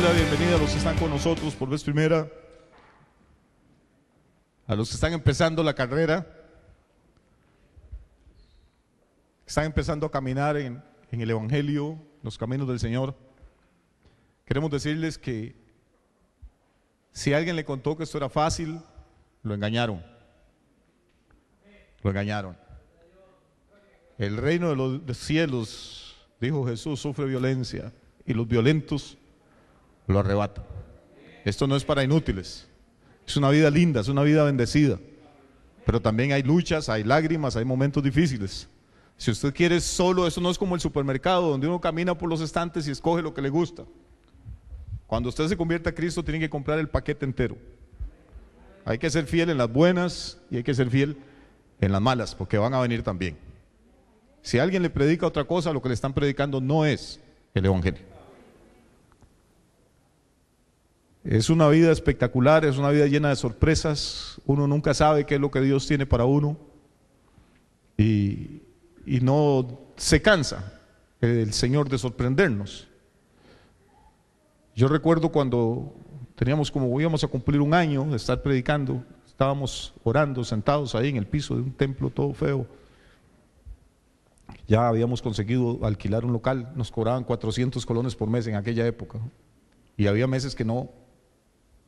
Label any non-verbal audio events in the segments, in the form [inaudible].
la bienvenida a los que están con nosotros por vez primera, a los que están empezando la carrera, están empezando a caminar en, el Evangelio, los caminos del Señor. Queremos decirles que si alguien le contó que esto era fácil, lo engañaron. Lo engañaron. El reino de los cielos, dijo Jesús, sufre violencia y los violentos lo arrebata. Esto no es para inútiles. Es una vida linda, es una vida bendecida. Pero también hay luchas, hay lágrimas, hay momentos difíciles. Si usted quiere solo, eso no es como el supermercado, donde uno camina por los estantes y escoge lo que le gusta. Cuando usted se convierte a Cristo, tiene que comprar el paquete entero. Hay que ser fiel en las buenas y hay que ser fiel en las malas, porque van a venir también. Si alguien le predica otra cosa, lo que le están predicando no es el Evangelio. Es una vida espectacular, es una vida llena de sorpresas. Uno nunca sabe qué es lo que Dios tiene para uno. Y, no se cansa el Señor de sorprendernos. Yo recuerdo cuando teníamos como íbamos a cumplir un año de estar predicando, estábamos orando sentados ahí en el piso de un templo todo feo. Ya habíamos conseguido alquilar un local, nos cobraban 400 colones por mes en aquella época. Y había meses que no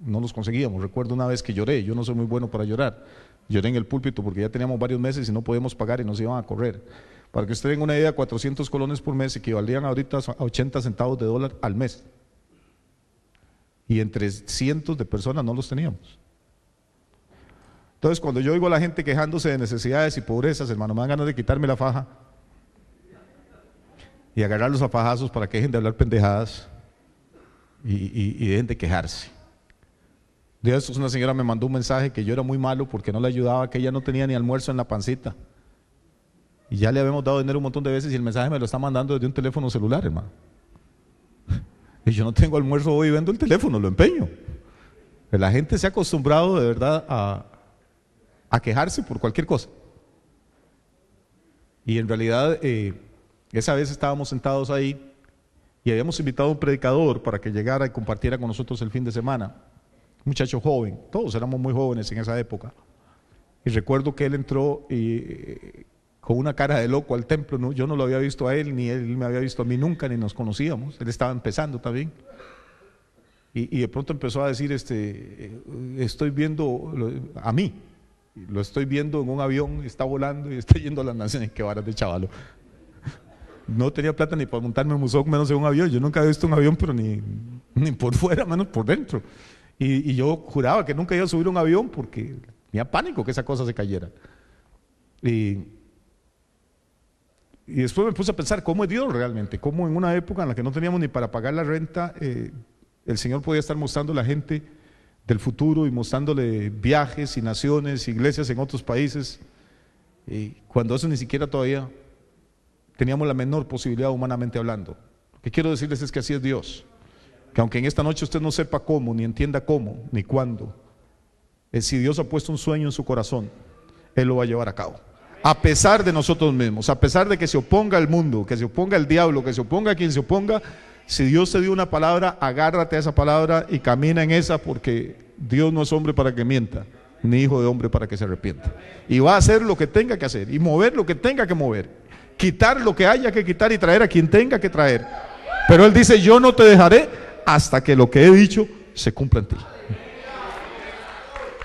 no los conseguíamos. Recuerdo una vez que lloré, yo no soy muy bueno para llorar, lloré en el púlpito porque ya teníamos varios meses y no podíamos pagar y nos iban a correr. Para que usted tenga una idea, 400 colones por mes equivalían ahorita a 80 centavos de dólar al mes. Y entre cientos de personas no los teníamos. Entonces, cuando yo oigo a la gente quejándose de necesidades y pobrezas, hermano, me dan ganas de quitarme la faja y agarrar los fajazos para que dejen de hablar pendejadas y, y dejen de quejarse. De eso, una señora me mandó un mensaje que yo era muy malo porque no le ayudaba, que ella no tenía ni almuerzo en la pancita. Y ya le habíamos dado dinero un montón de veces y el mensaje me lo está mandando desde un teléfono celular, hermano. [laughs] Y yo no tengo almuerzo hoy, vendo el teléfono, lo empeño. La gente se ha acostumbrado de verdad a, quejarse por cualquier cosa. Y en realidad, eh, esa vez estábamos sentados ahí y habíamos invitado a un predicador para que llegara y compartiera con nosotros el fin de semana muchacho joven, todos éramos muy jóvenes en esa época. Y recuerdo que él entró y, eh, con una cara de loco al templo, yo no lo había visto a él, ni él me había visto a mí nunca, ni nos conocíamos, él estaba empezando también. Y, de pronto empezó a decir, este, eh, estoy viendo a mí, lo estoy viendo en un avión, está volando y está yendo a las naciones, [laughs] que vara de chavalo. No tenía plata ni para montarme en un menos en un avión, yo nunca había visto un avión, pero ni, ni por fuera, menos por dentro. Y, yo juraba que nunca iba a subir un avión porque tenía pánico que esa cosa se cayera. Y, después me puse a pensar cómo es Dios realmente, cómo en una época en la que no teníamos ni para pagar la renta, eh, el Señor podía estar mostrando a la gente del futuro y mostrándole viajes y naciones, iglesias en otros países, cuando eso ni siquiera todavía teníamos la menor posibilidad humanamente hablando. Lo que quiero decirles es que así es Dios que aunque en esta noche usted no sepa cómo, ni entienda cómo, ni cuándo, es eh, si Dios ha puesto un sueño en su corazón, Él lo va a llevar a cabo. A pesar de nosotros mismos, a pesar de que se oponga el mundo, que se oponga el diablo, que se oponga a quien se oponga, si Dios te dio una palabra, agárrate a esa palabra y camina en esa porque Dios no es hombre para que mienta, ni hijo de hombre para que se arrepienta. Y va a hacer lo que tenga que hacer, y mover lo que tenga que mover, quitar lo que haya que quitar y traer a quien tenga que traer. Pero Él dice, yo no te dejaré hasta que lo que he dicho se cumpla en ti.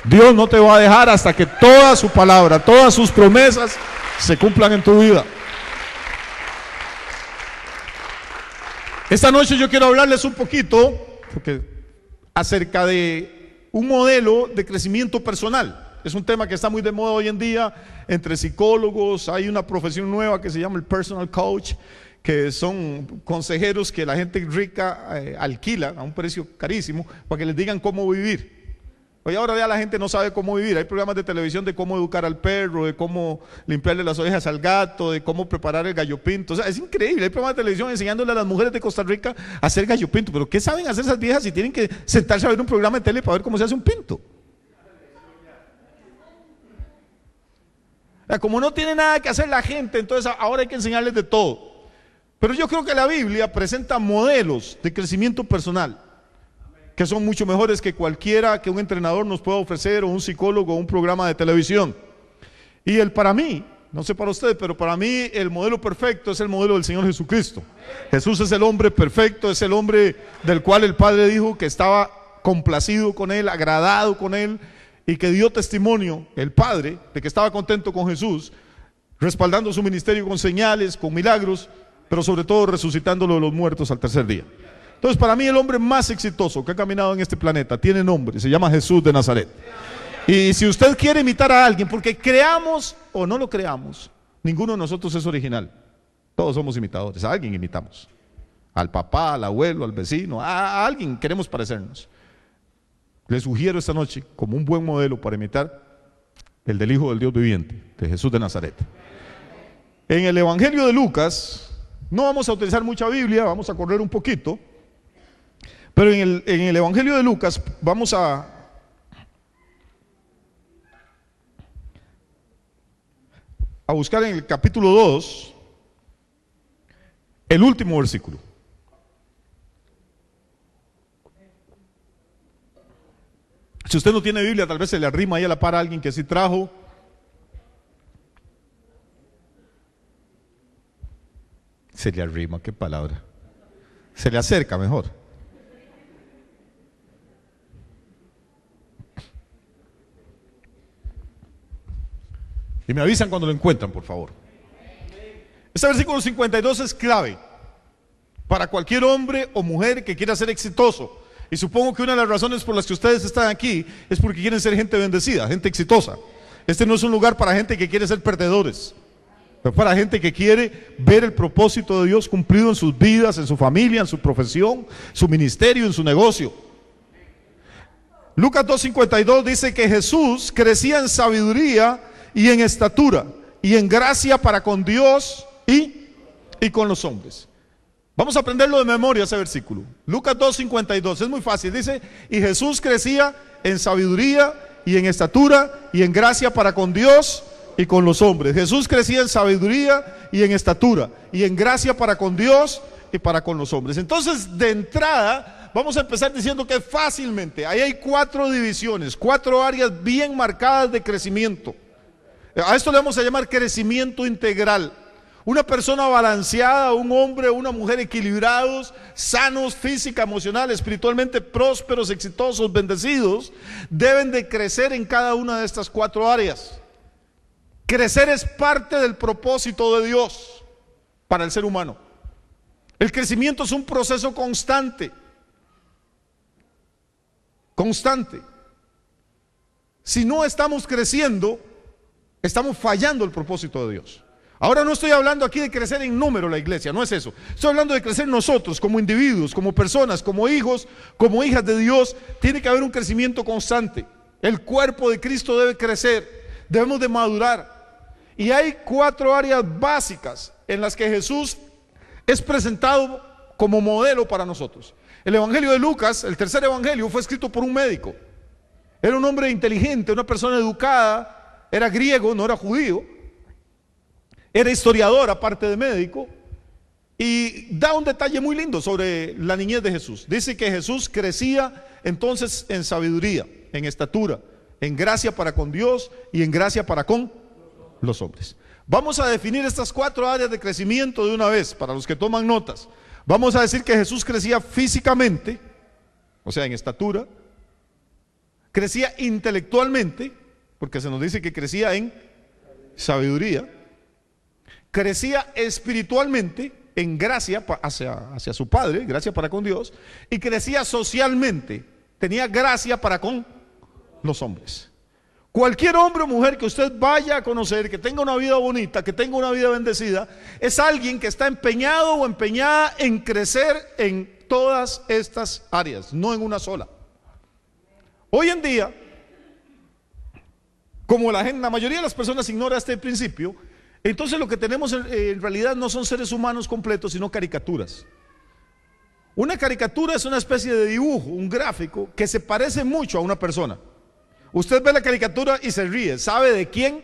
Dios no te va a dejar hasta que toda su palabra, todas sus promesas se cumplan en tu vida. Esta noche yo quiero hablarles un poquito acerca de un modelo de crecimiento personal. Es un tema que está muy de moda hoy en día entre psicólogos. Hay una profesión nueva que se llama el personal coach que son consejeros que la gente rica eh, alquila a un precio carísimo para que les digan cómo vivir. Hoy ahora ya la gente no sabe cómo vivir. Hay programas de televisión de cómo educar al perro, de cómo limpiarle las orejas al gato, de cómo preparar el gallo pinto. O sea, es increíble. Hay programas de televisión enseñándole a las mujeres de Costa Rica a hacer gallo pinto. Pero ¿qué saben hacer esas viejas si tienen que sentarse a ver un programa de tele para ver cómo se hace un pinto? como no tiene nada que hacer la gente, entonces ahora hay que enseñarles de todo. Pero yo creo que la Biblia presenta modelos de crecimiento personal que son mucho mejores que cualquiera que un entrenador nos pueda ofrecer o un psicólogo o un programa de televisión. Y el para mí, no sé para ustedes, pero para mí el modelo perfecto es el modelo del Señor Jesucristo. Jesús es el hombre perfecto, es el hombre del cual el Padre dijo que estaba complacido con él, agradado con él y que dio testimonio el Padre de que estaba contento con Jesús, respaldando su ministerio con señales, con milagros pero sobre todo resucitándolo de los muertos al tercer día. Entonces, para mí el hombre más exitoso que ha caminado en este planeta tiene nombre, se llama Jesús de Nazaret. Y si usted quiere imitar a alguien, porque creamos o no lo creamos, ninguno de nosotros es original. Todos somos imitadores, a alguien imitamos. Al papá, al abuelo, al vecino, a, alguien queremos parecernos. Le sugiero esta noche como un buen modelo para imitar el del Hijo del Dios viviente, de Jesús de Nazaret. En el Evangelio de Lucas, no vamos a utilizar mucha Biblia, vamos a correr un poquito, pero en el, Evangelio de Lucas vamos a... a buscar en el capítulo 2 el último versículo. Si usted no tiene Biblia, tal vez se le arrima ahí a la par a alguien que sí trajo Se le arrima, qué palabra. Se le acerca mejor. Y me avisan cuando lo encuentran, por favor. Este versículo 52 es clave para cualquier hombre o mujer que quiera ser exitoso. Y supongo que una de las razones por las que ustedes están aquí es porque quieren ser gente bendecida, gente exitosa. Este no es un lugar para gente que quiere ser perdedores. Para para gente que quiere ver el propósito de Dios cumplido en sus vidas, en su familia, en su profesión, su ministerio, en su negocio. Lucas 2.52 dice que Jesús crecía en sabiduría y en estatura y en gracia para con Dios y, y con los hombres. Vamos a aprenderlo de memoria ese versículo. Lucas 2.52, es muy fácil. Dice, y Jesús crecía en sabiduría y en estatura y en gracia para con Dios y con los hombres. Jesús crecía en sabiduría y en estatura y en gracia para con Dios y para con los hombres. Entonces, de entrada, vamos a empezar diciendo que fácilmente, ahí hay cuatro divisiones, cuatro áreas bien marcadas de crecimiento. A esto le vamos a llamar crecimiento integral. Una persona balanceada, un hombre, una mujer equilibrados, sanos física, emocional, espiritualmente prósperos, exitosos, bendecidos, deben de crecer en cada una de estas cuatro áreas. Crecer es parte del propósito de Dios para el ser humano. El crecimiento es un proceso constante. Constante. Si no estamos creciendo, estamos fallando el propósito de Dios. Ahora no estoy hablando aquí de crecer en número la iglesia, no es eso. Estoy hablando de crecer nosotros como individuos, como personas, como hijos, como hijas de Dios. Tiene que haber un crecimiento constante. El cuerpo de Cristo debe crecer, debemos de madurar. Y hay cuatro áreas básicas en las que Jesús es presentado como modelo para nosotros. El Evangelio de Lucas, el tercer Evangelio, fue escrito por un médico. Era un hombre inteligente, una persona educada, era griego, no era judío, era historiador aparte de médico, y da un detalle muy lindo sobre la niñez de Jesús. Dice que Jesús crecía entonces en sabiduría, en estatura, en gracia para con Dios y en gracia para con los hombres. Vamos a definir estas cuatro áreas de crecimiento de una vez, para los que toman notas. Vamos a decir que Jesús crecía físicamente, o sea, en estatura, crecía intelectualmente, porque se nos dice que crecía en sabiduría, crecía espiritualmente, en gracia hacia, hacia su Padre, gracia para con Dios, y crecía socialmente, tenía gracia para con los hombres. Cualquier hombre o mujer que usted vaya a conocer, que tenga una vida bonita, que tenga una vida bendecida, es alguien que está empeñado o empeñada en crecer en todas estas áreas, no en una sola. Hoy en día, como la, gente, la mayoría de las personas ignora este principio, entonces lo que tenemos en realidad no son seres humanos completos, sino caricaturas. Una caricatura es una especie de dibujo, un gráfico, que se parece mucho a una persona. Usted ve la caricatura y se ríe. ¿Sabe de quién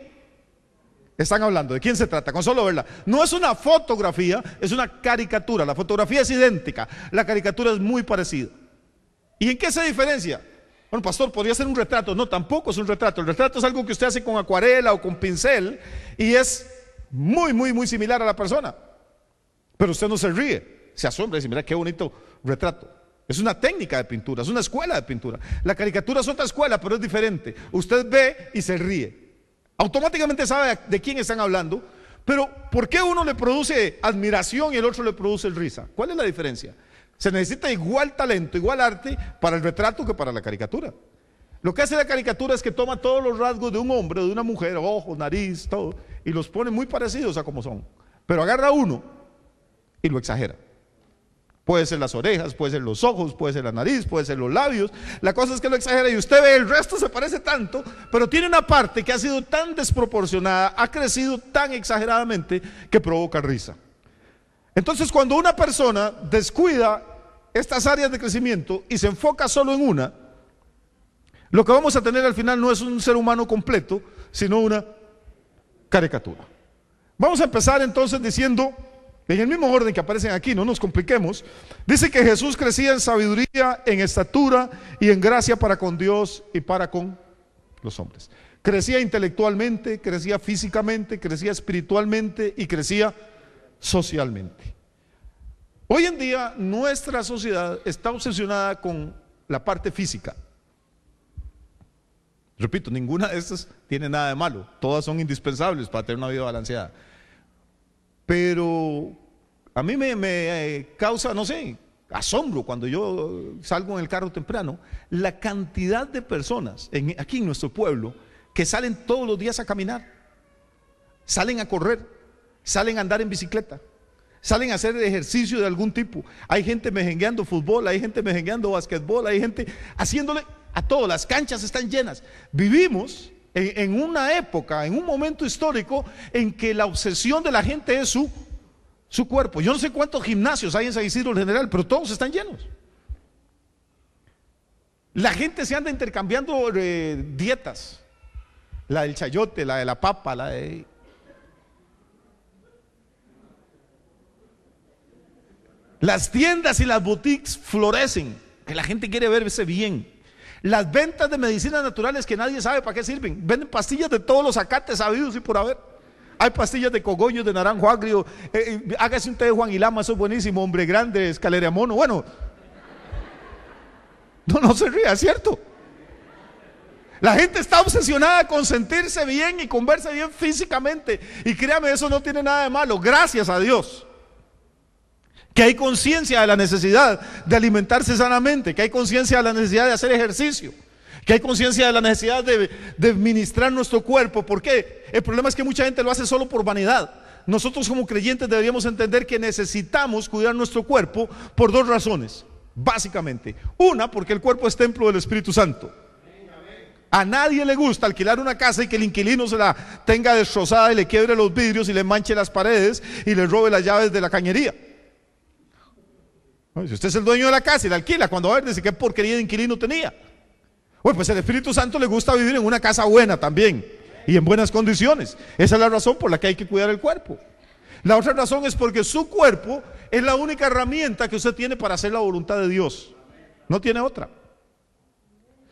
están hablando? ¿De quién se trata? Con solo verla. No es una fotografía, es una caricatura. La fotografía es idéntica. La caricatura es muy parecida. ¿Y en qué se diferencia? Bueno, pastor, podría ser un retrato. No, tampoco es un retrato. El retrato es algo que usted hace con acuarela o con pincel y es muy, muy, muy similar a la persona. Pero usted no se ríe, se asombra y dice, mira qué bonito retrato. Es una técnica de pintura, es una escuela de pintura. La caricatura es otra escuela, pero es diferente. Usted ve y se ríe. Automáticamente sabe de quién están hablando, pero ¿por qué uno le produce admiración y el otro le produce risa? ¿Cuál es la diferencia? Se necesita igual talento, igual arte para el retrato que para la caricatura. Lo que hace la caricatura es que toma todos los rasgos de un hombre, de una mujer, ojos, nariz, todo, y los pone muy parecidos a como son. Pero agarra uno y lo exagera. Puede ser las orejas, puede ser los ojos, puede ser la nariz, puede ser los labios. La cosa es que lo exagera y usted ve, el resto se parece tanto, pero tiene una parte que ha sido tan desproporcionada, ha crecido tan exageradamente que provoca risa. Entonces cuando una persona descuida estas áreas de crecimiento y se enfoca solo en una, lo que vamos a tener al final no es un ser humano completo, sino una caricatura. Vamos a empezar entonces diciendo en el mismo orden que aparecen aquí, no nos compliquemos. Dice que Jesús crecía en sabiduría, en estatura y en gracia para con Dios y para con los hombres. Crecía intelectualmente, crecía físicamente, crecía espiritualmente y crecía socialmente. Hoy en día nuestra sociedad está obsesionada con la parte física. Repito, ninguna de estas tiene nada de malo. Todas son indispensables para tener una vida balanceada. Pero a mí me, eh, causa, no sé, asombro cuando yo salgo en el carro temprano, la cantidad de personas aquí en nuestro pueblo que salen todos los días a caminar, salen a correr, salen a andar en bicicleta, salen a hacer ejercicio de algún tipo. Hay gente mejengueando fútbol, hay gente mejengueando basquetbol, hay gente haciéndole a todo, las canchas están llenas. Vivimos en una época, en un momento histórico en que la obsesión de la gente es su su cuerpo. Yo no sé cuántos gimnasios hay en San Isidro en general, pero todos están llenos. La gente se anda intercambiando eh, dietas. La del chayote, la de la papa, la de... Las tiendas y las boutiques florecen, que la gente quiere verse bien. Las ventas de medicinas naturales que nadie sabe para qué sirven. Venden pastillas de todos los acates sabidos y por haber hay pastillas de cogollo, de naranjo agrio. Eh, eh, hágase un té de Juan y Lama, eso es buenísimo. Hombre grande, escalera mono. Bueno, no, no se ría, ¿cierto? La gente está obsesionada con sentirse bien y con verse bien físicamente. Y créame, eso no tiene nada de malo. Gracias a Dios. Que hay conciencia de la necesidad de alimentarse sanamente, que hay conciencia de la necesidad de hacer ejercicio. Que hay conciencia de la necesidad de, administrar nuestro cuerpo. ¿Por qué? El problema es que mucha gente lo hace solo por vanidad. Nosotros como creyentes deberíamos entender que necesitamos cuidar nuestro cuerpo por dos razones, básicamente. Una, porque el cuerpo es templo del Espíritu Santo. A nadie le gusta alquilar una casa y que el inquilino se la tenga destrozada y le quiebre los vidrios y le manche las paredes y le robe las llaves de la cañería. Si usted es el dueño de la casa y la alquila, cuando va a ver, dice qué porquería de inquilino tenía. Bueno, pues el Espíritu Santo le gusta vivir en una casa buena también y en buenas condiciones. Esa es la razón por la que hay que cuidar el cuerpo. La otra razón es porque su cuerpo es la única herramienta que usted tiene para hacer la voluntad de Dios. No tiene otra.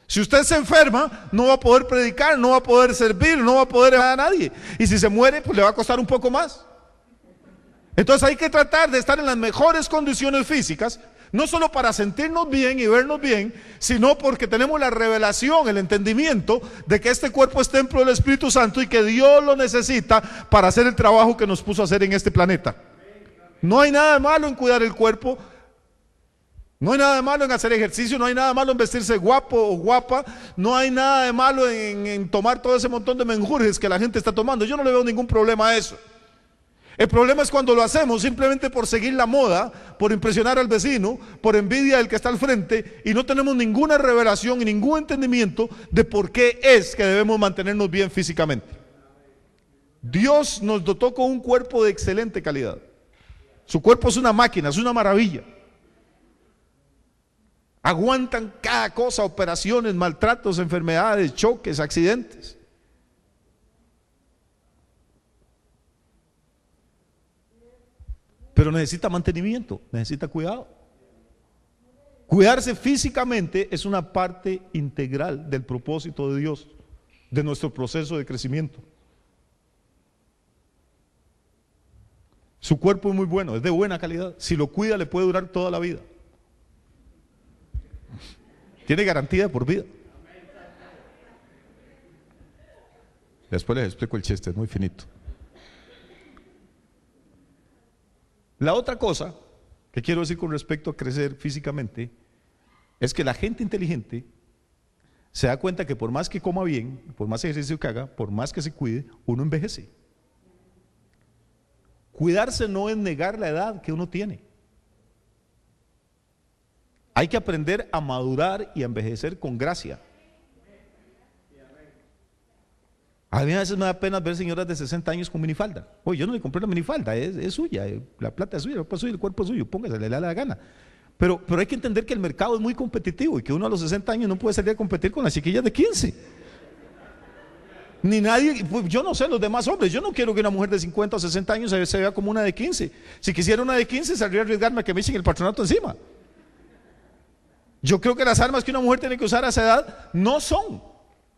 Si usted se enferma, no va a poder predicar, no va a poder servir, no va a poder a nadie. Y si se muere, pues le va a costar un poco más. Entonces hay que tratar de estar en las mejores condiciones físicas no solo para sentirnos bien y vernos bien, sino porque tenemos la revelación, el entendimiento de que este cuerpo es templo del Espíritu Santo y que Dios lo necesita para hacer el trabajo que nos puso a hacer en este planeta. No hay nada de malo en cuidar el cuerpo, no hay nada de malo en hacer ejercicio, no hay nada de malo en vestirse guapo o guapa, no hay nada de malo en, tomar todo ese montón de menjurjes que la gente está tomando. Yo no le veo ningún problema a eso. El problema es cuando lo hacemos simplemente por seguir la moda, por impresionar al vecino, por envidia del que está al frente y no tenemos ninguna revelación y ningún entendimiento de por qué es que debemos mantenernos bien físicamente. Dios nos dotó con un cuerpo de excelente calidad. Su cuerpo es una máquina, es una maravilla. Aguantan cada cosa, operaciones, maltratos, enfermedades, choques, accidentes. pero necesita mantenimiento, necesita cuidado. Cuidarse físicamente es una parte integral del propósito de Dios, de nuestro proceso de crecimiento. Su cuerpo es muy bueno, es de buena calidad. Si lo cuida, le puede durar toda la vida. Tiene garantía por vida. Después les explico el chiste, es muy finito. La otra cosa que quiero decir con respecto a crecer físicamente es que la gente inteligente se da cuenta que por más que coma bien, por más ejercicio que haga, por más que se cuide, uno envejece. Cuidarse no es negar la edad que uno tiene. Hay que aprender a madurar y a envejecer con gracia. A mí a veces me da pena ver señoras de 60 años con minifalda. Oye, yo no le compré la minifalda, es, suya, eh, la plata es suya, el cuerpo es suyo, póngase, le da la gana. Pero, pero hay que entender que el mercado es muy competitivo y que uno a los 60 años no puede salir a competir con las chiquillas de 15. Ni nadie, pues, yo no sé, los demás hombres, yo no quiero que una mujer de 50 o 60 años se, vea como una de 15. Si quisiera una de 15, saldría a arriesgarme a que me echen el patronato encima. Yo creo que las armas que una mujer tiene que usar a esa edad no son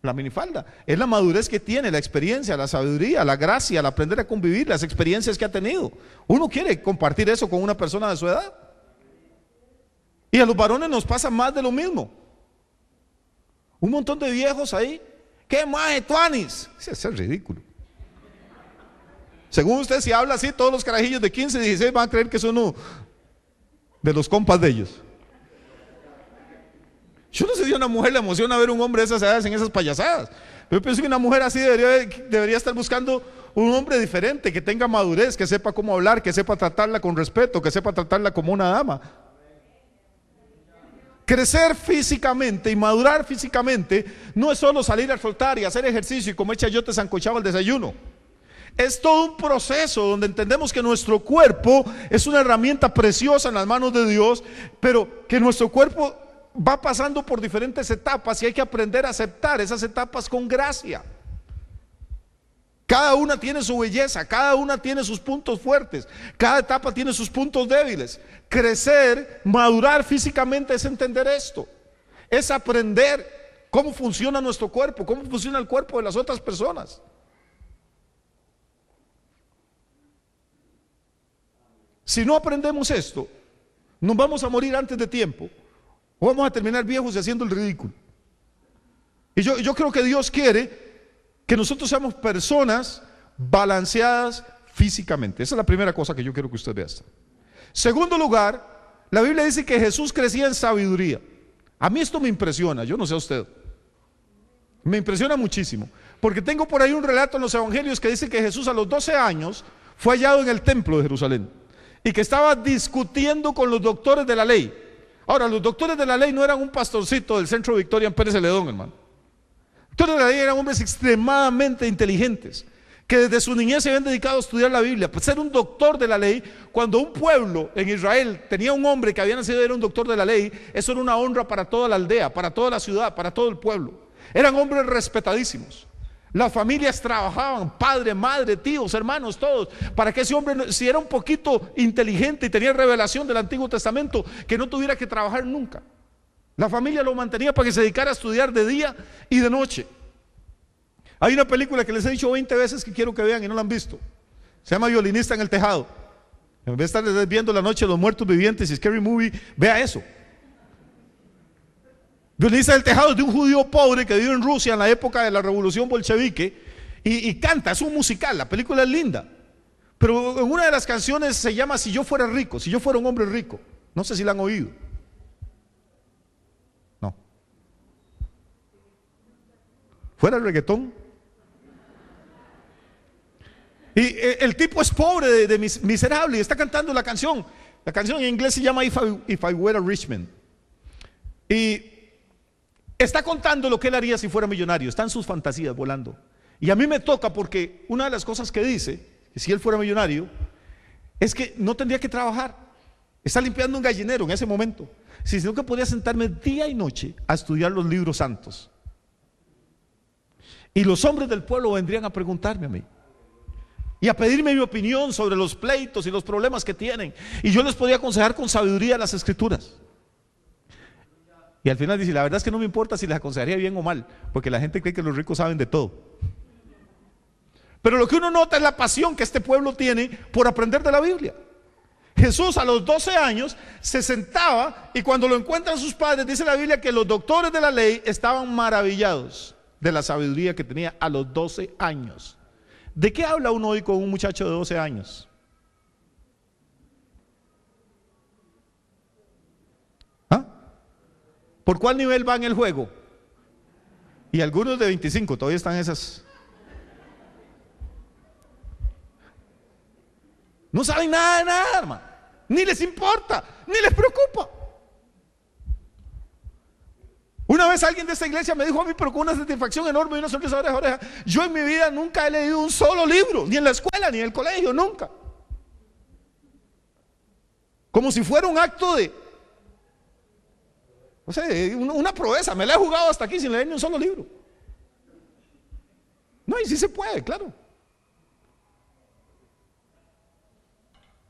la minifalda. Es la madurez que tiene, la experiencia, la sabiduría, la gracia, el aprender a convivir, las experiencias que ha tenido. Uno quiere compartir eso con una persona de su edad. Y a los varones nos pasa más de lo mismo. Un montón de viejos ahí. ¿Qué más, Tuanis? Ese es ridículo. Según usted, si habla así, todos los carajillos de 15 y 16 van a creer que son uno de los compas de ellos. Yo no sé si a una mujer le emociona ver un hombre de esas edades en esas payasadas. yo pienso que una mujer así debería, estar buscando un hombre diferente, que tenga madurez, que sepa cómo hablar, que sepa tratarla con respeto, que sepa tratarla como una dama. Crecer físicamente y madurar físicamente no es solo salir a soltar y hacer ejercicio y comer chayote sancochado al desayuno. Es todo un proceso donde entendemos que nuestro cuerpo es una herramienta preciosa en las manos de Dios, pero que nuestro cuerpo va pasando por diferentes etapas y hay que aprender a aceptar esas etapas con gracia. Cada una tiene su belleza, cada una tiene sus puntos fuertes, cada etapa tiene sus puntos débiles. Crecer, madurar físicamente es entender esto, es aprender cómo funciona nuestro cuerpo, cómo funciona el cuerpo de las otras personas. Si no aprendemos esto, nos vamos a morir antes de tiempo. O vamos a terminar viejos y haciendo el ridículo. Y yo, creo que Dios quiere que nosotros seamos personas balanceadas físicamente. Esa es la primera cosa que yo quiero que usted vea. Segundo lugar, la Biblia dice que Jesús crecía en sabiduría. A mí esto me impresiona, yo no sé a usted. Me impresiona muchísimo. Porque tengo por ahí un relato en los evangelios que dice que Jesús a los 12 años fue hallado en el templo de Jerusalén y que estaba discutiendo con los doctores de la ley. Ahora, los doctores de la ley no eran un pastorcito del centro Victoria en Pérez Ledón hermano. Los doctores de la ley eran hombres extremadamente inteligentes, que desde su niñez se habían dedicado a estudiar la Biblia. Pues ser un doctor de la ley, cuando un pueblo en Israel tenía un hombre que había nacido era un doctor de la ley, eso era una honra para toda la aldea, para toda la ciudad, para todo el pueblo. Eran hombres respetadísimos. Las familias trabajaban, padre, madre, tíos, hermanos, todos, para que ese hombre, si era un poquito inteligente y tenía revelación del Antiguo Testamento, que no tuviera que trabajar nunca. La familia lo mantenía para que se dedicara a estudiar de día y de noche. Hay una película que les he dicho 20 veces que quiero que vean y no la han visto. Se llama Violinista en el Tejado. En vez de estar viendo La Noche de los Muertos Vivientes y Scary Movie, vea eso. Dionisa del Tejado de un judío pobre que vive en Rusia en la época de la revolución bolchevique y, canta, es un musical, la película es linda. Pero en una de las canciones se llama Si yo fuera rico, si yo fuera un hombre rico. No sé si la han oído. No. ¿Fuera el reggaetón? Y eh, el tipo es pobre, de, miserable, y está cantando la canción. La canción en inglés se llama If I, Were a Richmond. Y Está contando lo que él haría si fuera millonario. Están sus fantasías volando. Y a mí me toca porque una de las cosas que dice, si él fuera millonario, es que no tendría que trabajar. Está limpiando un gallinero en ese momento. Si sino que podía sentarme día y noche a estudiar los libros santos. Y los hombres del pueblo vendrían a preguntarme a mí y a pedirme mi opinión sobre los pleitos y los problemas que tienen. Y yo les podía aconsejar con sabiduría las escrituras. Y al final dice, la verdad es que no me importa si les aconsejaría bien o mal, porque la gente cree que los ricos saben de todo. Pero lo que uno nota es la pasión que este pueblo tiene por aprender de la Biblia. Jesús a los 12 años se sentaba y cuando lo encuentran sus padres, dice la Biblia que los doctores de la ley estaban maravillados de la sabiduría que tenía a los 12 años. ¿De qué habla uno hoy con un muchacho de 12 años? ¿Por cuál nivel va en el juego? Y algunos de 25, todavía están esas. No saben nada de nada, hermano. Ni les importa, ni les preocupa. Una vez alguien de esta iglesia me dijo a mí, pero con una satisfacción enorme y una sonrisa de oreja, yo en mi vida nunca he leído un solo libro, ni en la escuela, ni en el colegio, nunca. Como si fuera un acto de o sea, eh, una proeza, me la he jugado hasta aquí sin leer ni un solo libro. No, y sí se puede, claro.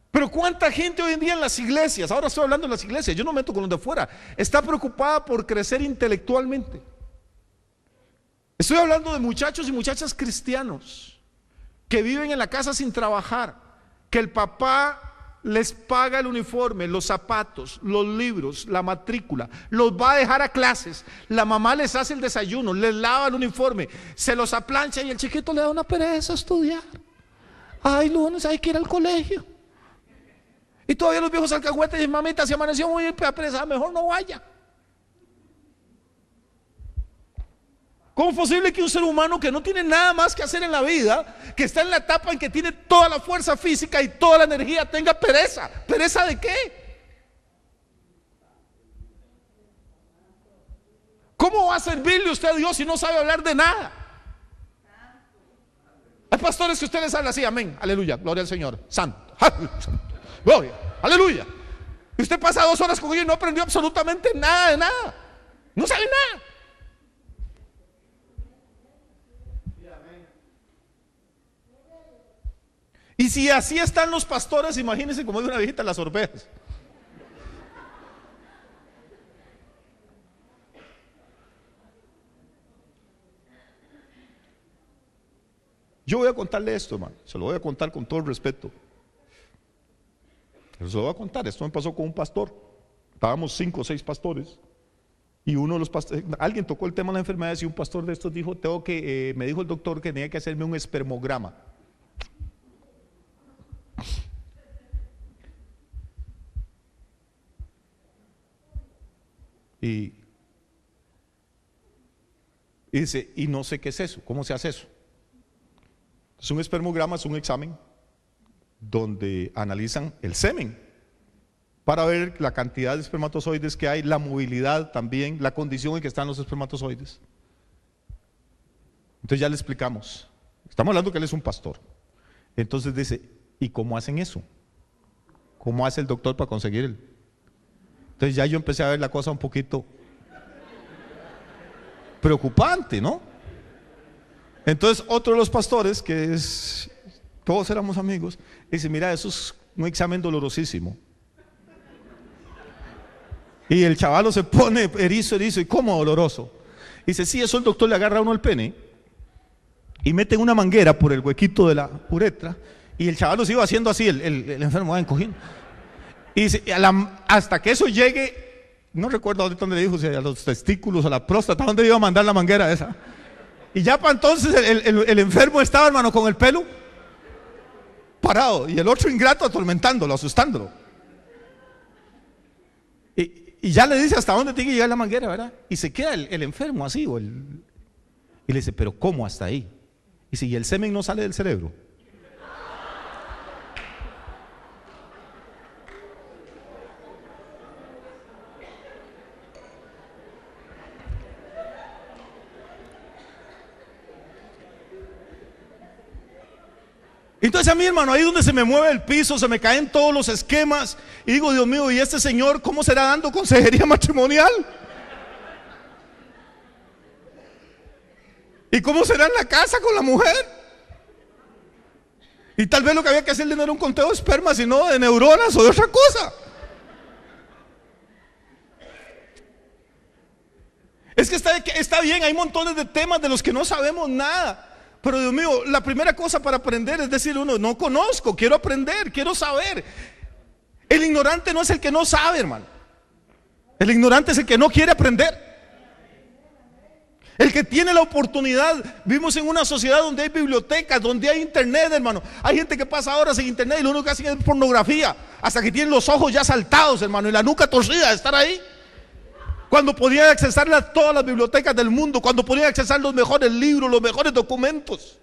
Pero cuánta gente hoy en día en las iglesias, ahora estoy hablando de las iglesias, yo no meto con los de afuera está preocupada por crecer intelectualmente. Estoy hablando de muchachos y muchachas cristianos que viven en la casa sin trabajar, que el papá les paga el uniforme, los zapatos, los libros, la matrícula, los va a dejar a clases, la mamá les hace el desayuno, les lava el uniforme, se los aplancha y el chiquito le da una pereza a estudiar. Ay, lunes hay que ir al colegio. Y todavía los viejos alcahuetes y mamita se amaneció muy apresa, mejor no vaya. ¿Cómo es posible que un ser humano que no tiene nada más que hacer en la vida, que está en la etapa en que tiene toda la fuerza física y toda la energía, tenga pereza? ¿Pereza de qué? ¿Cómo va a servirle usted a Dios si no sabe hablar de nada? Hay pastores que ustedes hablan así, amén, aleluya, gloria al Señor, santo, [laughs] gloria, aleluya. Y usted pasa dos horas con ellos y no aprendió absolutamente nada de nada. No sabe nada. Y si así están los pastores, imagínense como es una viejita las orbejas. Yo voy a contarle esto, hermano. Se lo voy a contar con todo el respeto. Pero se lo voy a contar. Esto me pasó con un pastor. Estábamos cinco o seis pastores. Y uno de los pastores, alguien tocó el tema de la enfermedad y un pastor de estos dijo, tengo que, eh, me dijo el doctor que tenía que hacerme un espermograma. Y, dice, y no sé qué es eso, ¿cómo se hace eso? Es un espermograma, es un examen donde analizan el semen para ver la cantidad de espermatozoides que hay, la movilidad también, la condición en que están los espermatozoides. Entonces ya le explicamos. Estamos hablando que él es un pastor. Entonces dice, ¿y cómo hacen eso? ¿Cómo hace el doctor para conseguir el entonces ya yo empecé a ver la cosa un poquito preocupante, ¿no? Entonces otro de los pastores, que es, todos éramos amigos, dice, mira, eso es un examen dolorosísimo. Y el chavalo se pone erizo, erizo, y cómo doloroso. Dice, sí, eso el doctor le agarra uno el pene y mete una manguera por el huequito de la uretra y el chavalo se iba haciendo así, el, el enfermo va encogiendo. Y hasta que eso llegue, no recuerdo dónde le dijo, a los testículos, a la próstata, ¿dónde iba a mandar la manguera esa? Y ya para entonces el, enfermo estaba, hermano, con el pelo parado y el otro ingrato atormentándolo, asustándolo. Y, ya le dice hasta dónde tiene que llegar la manguera, ¿verdad? Y se queda el, enfermo así. y le dice, pero ¿cómo hasta ahí? Y si el semen no sale del cerebro. Entonces a mi hermano, ahí donde se me mueve el piso, se me caen todos los esquemas. digo, Dios mío, ¿y este señor cómo será dando consejería [laughs] matrimonial? ¿Y cómo será en la casa con la mujer? Y tal vez lo que había que hacerle no era un conteo de esperma, sino de neuronas o de otra cosa. Es que está, está bien, hay montones de temas de los que no sabemos nada. Pero Dios mío, la primera cosa para aprender es decir uno, no conozco, quiero aprender, quiero saber. El ignorante no es el que no sabe, hermano. El ignorante es el que no quiere aprender. El que tiene la oportunidad, vivimos en una sociedad donde hay bibliotecas, donde hay internet, hermano. Hay gente que pasa horas en internet y lo único que hace es pornografía, hasta que tienen los ojos ya saltados, hermano, y la nuca torcida de estar ahí cuando podía accesar a todas las bibliotecas del mundo, cuando podían accesar los mejores libros, los mejores documentos.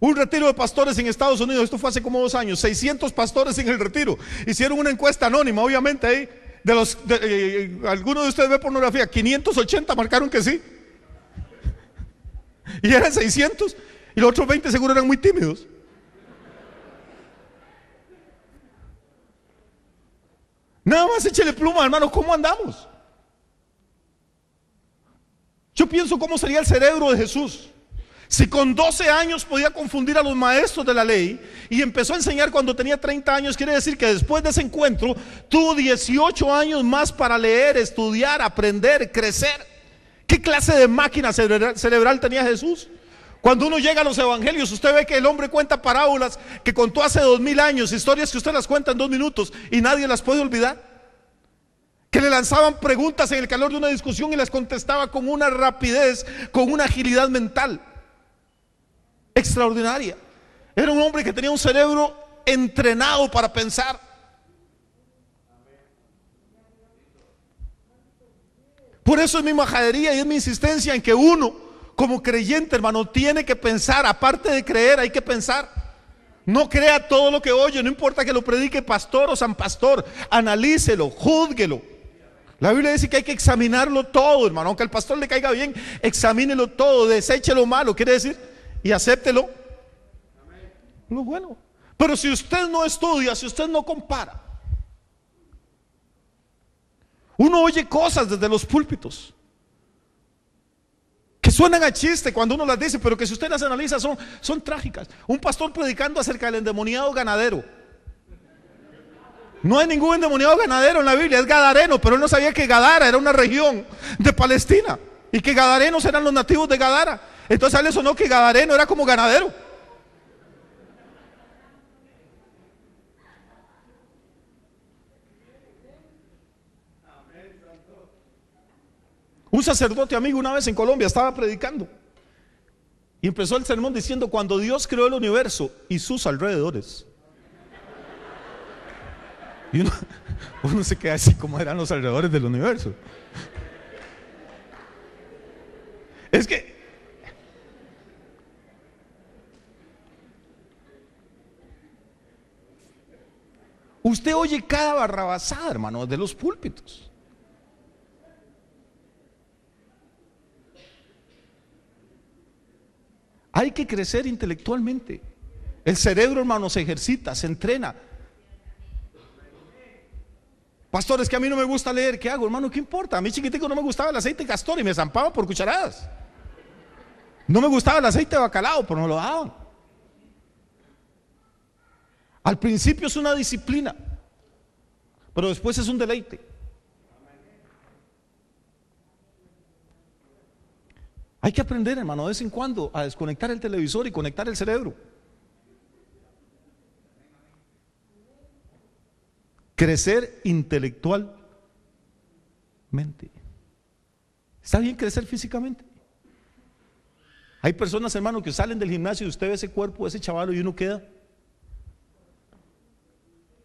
Un retiro de pastores en Estados Unidos, esto fue hace como dos años, 600 pastores en el retiro. Hicieron una encuesta anónima, obviamente, ahí. De los, de, eh, eh, de ustedes ve pornografía? 580 marcaron que sí. Y eran 600. Y los otros 20 seguro eran muy tímidos. Nada más échale pluma, hermano, ¿cómo andamos? Yo pienso cómo sería el cerebro de Jesús. Si con 12 años podía confundir a los maestros de la ley y empezó a enseñar cuando tenía 30 años, quiere decir que después de ese encuentro tuvo 18 años más para leer, estudiar, aprender, crecer. ¿Qué clase de máquina cerebral tenía Jesús? Cuando uno llega a los evangelios, usted ve que el hombre cuenta parábolas que contó hace dos mil años, historias que usted las cuenta en dos minutos y nadie las puede olvidar. Que le lanzaban preguntas en el calor de una discusión y las contestaba con una rapidez, con una agilidad mental extraordinaria. Era un hombre que tenía un cerebro entrenado para pensar. Por eso es mi majadería y es mi insistencia en que uno como creyente, hermano, tiene que pensar, aparte de creer, hay que pensar. No crea todo lo que oye, no importa que lo predique pastor o san pastor, analícelo, júzguelo. La Biblia dice que hay que examinarlo todo, hermano. Aunque al pastor le caiga bien, examínelo todo, deseche lo malo, quiere decir, y acéptelo. Lo bueno. Pero si usted no estudia, si usted no compara, uno oye cosas desde los púlpitos suenan a chiste cuando uno las dice, pero que si usted las analiza son, son trágicas. Un pastor predicando acerca del endemoniado ganadero. No hay ningún endemoniado ganadero en la Biblia, es Gadareno, pero él no sabía que Gadara era una región de Palestina y que Gadarenos eran los nativos de Gadara. Entonces a él le sonó que Gadareno era como ganadero. Un sacerdote amigo una vez en Colombia estaba predicando y empezó el sermón diciendo, cuando Dios creó el universo y sus alrededores. Y uno, [laughs] se queda así como eran los alrededores del universo. Es que Usted oye cada barrabasada, hermano, de los púlpitos. Hay que crecer intelectualmente. El cerebro, hermano, se ejercita, se entrena. Pastores, que a mí no me gusta leer, ¿qué hago, hermano? ¿Qué importa? A mí chiquitico no me gustaba el aceite de castor y me zampaba por cucharadas. No me gustaba el aceite de bacalao, pero no lo daban. Al principio es una disciplina, pero después es un deleite. Hay que aprender, hermano, de vez en cuando a desconectar el televisor y conectar el cerebro. Crecer intelectualmente. Está bien crecer físicamente. Hay personas, hermano, que salen del gimnasio y usted ve ese cuerpo, ese chaval y uno queda.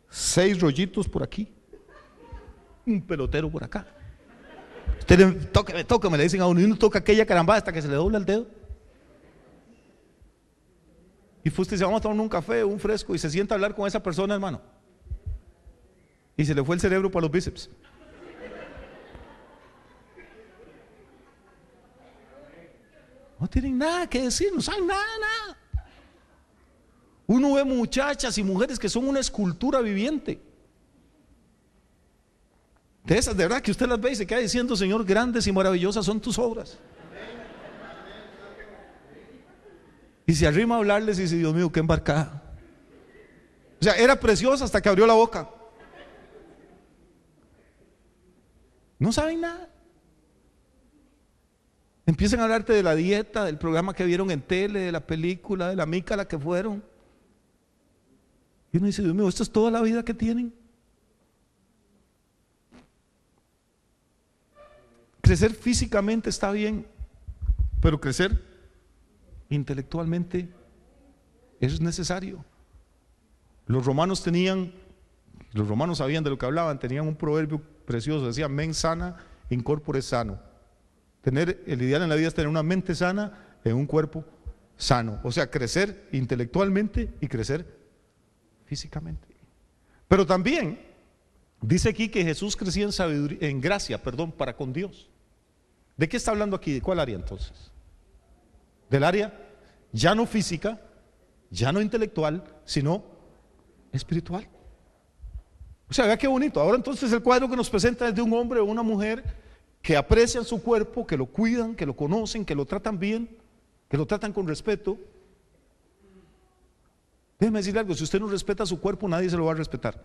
Seis rollitos por aquí. Un pelotero por acá. Ustedes, tócame, toca le dicen a uno, y uno toca aquella carambada hasta que se le dobla el dedo. Y usted se vamos a tomar un café, un fresco, y se sienta a hablar con esa persona, hermano. Y se le fue el cerebro para los bíceps. No tienen nada que decir, no saben nada, nada. Uno ve muchachas y mujeres que son una escultura viviente. De esas, de verdad, que usted las ve y se queda diciendo, Señor, grandes y maravillosas son tus obras. Y se arrima a hablarles y dice, Dios mío, qué embarcada. O sea, era preciosa hasta que abrió la boca. No saben nada. Empiezan a hablarte de la dieta, del programa que vieron en tele, de la película, de la mica a la que fueron. Y uno dice, Dios mío, esto es toda la vida que tienen. Crecer físicamente está bien, pero crecer intelectualmente es necesario. Los romanos tenían, los romanos sabían de lo que hablaban, tenían un proverbio precioso, decía, men sana, incorpore sano. Tener, el ideal en la vida es tener una mente sana en un cuerpo sano. O sea, crecer intelectualmente y crecer físicamente. Pero también dice aquí que Jesús crecía en, sabiduría, en gracia, perdón, para con Dios. ¿De qué está hablando aquí? ¿De cuál área entonces? Del área ya no física, ya no intelectual, sino espiritual. O sea, vea qué bonito. Ahora entonces el cuadro que nos presenta es de un hombre o una mujer que aprecian su cuerpo, que lo cuidan, que lo conocen, que lo tratan bien, que lo tratan con respeto. Déjeme decirle algo, si usted no respeta su cuerpo, nadie se lo va a respetar.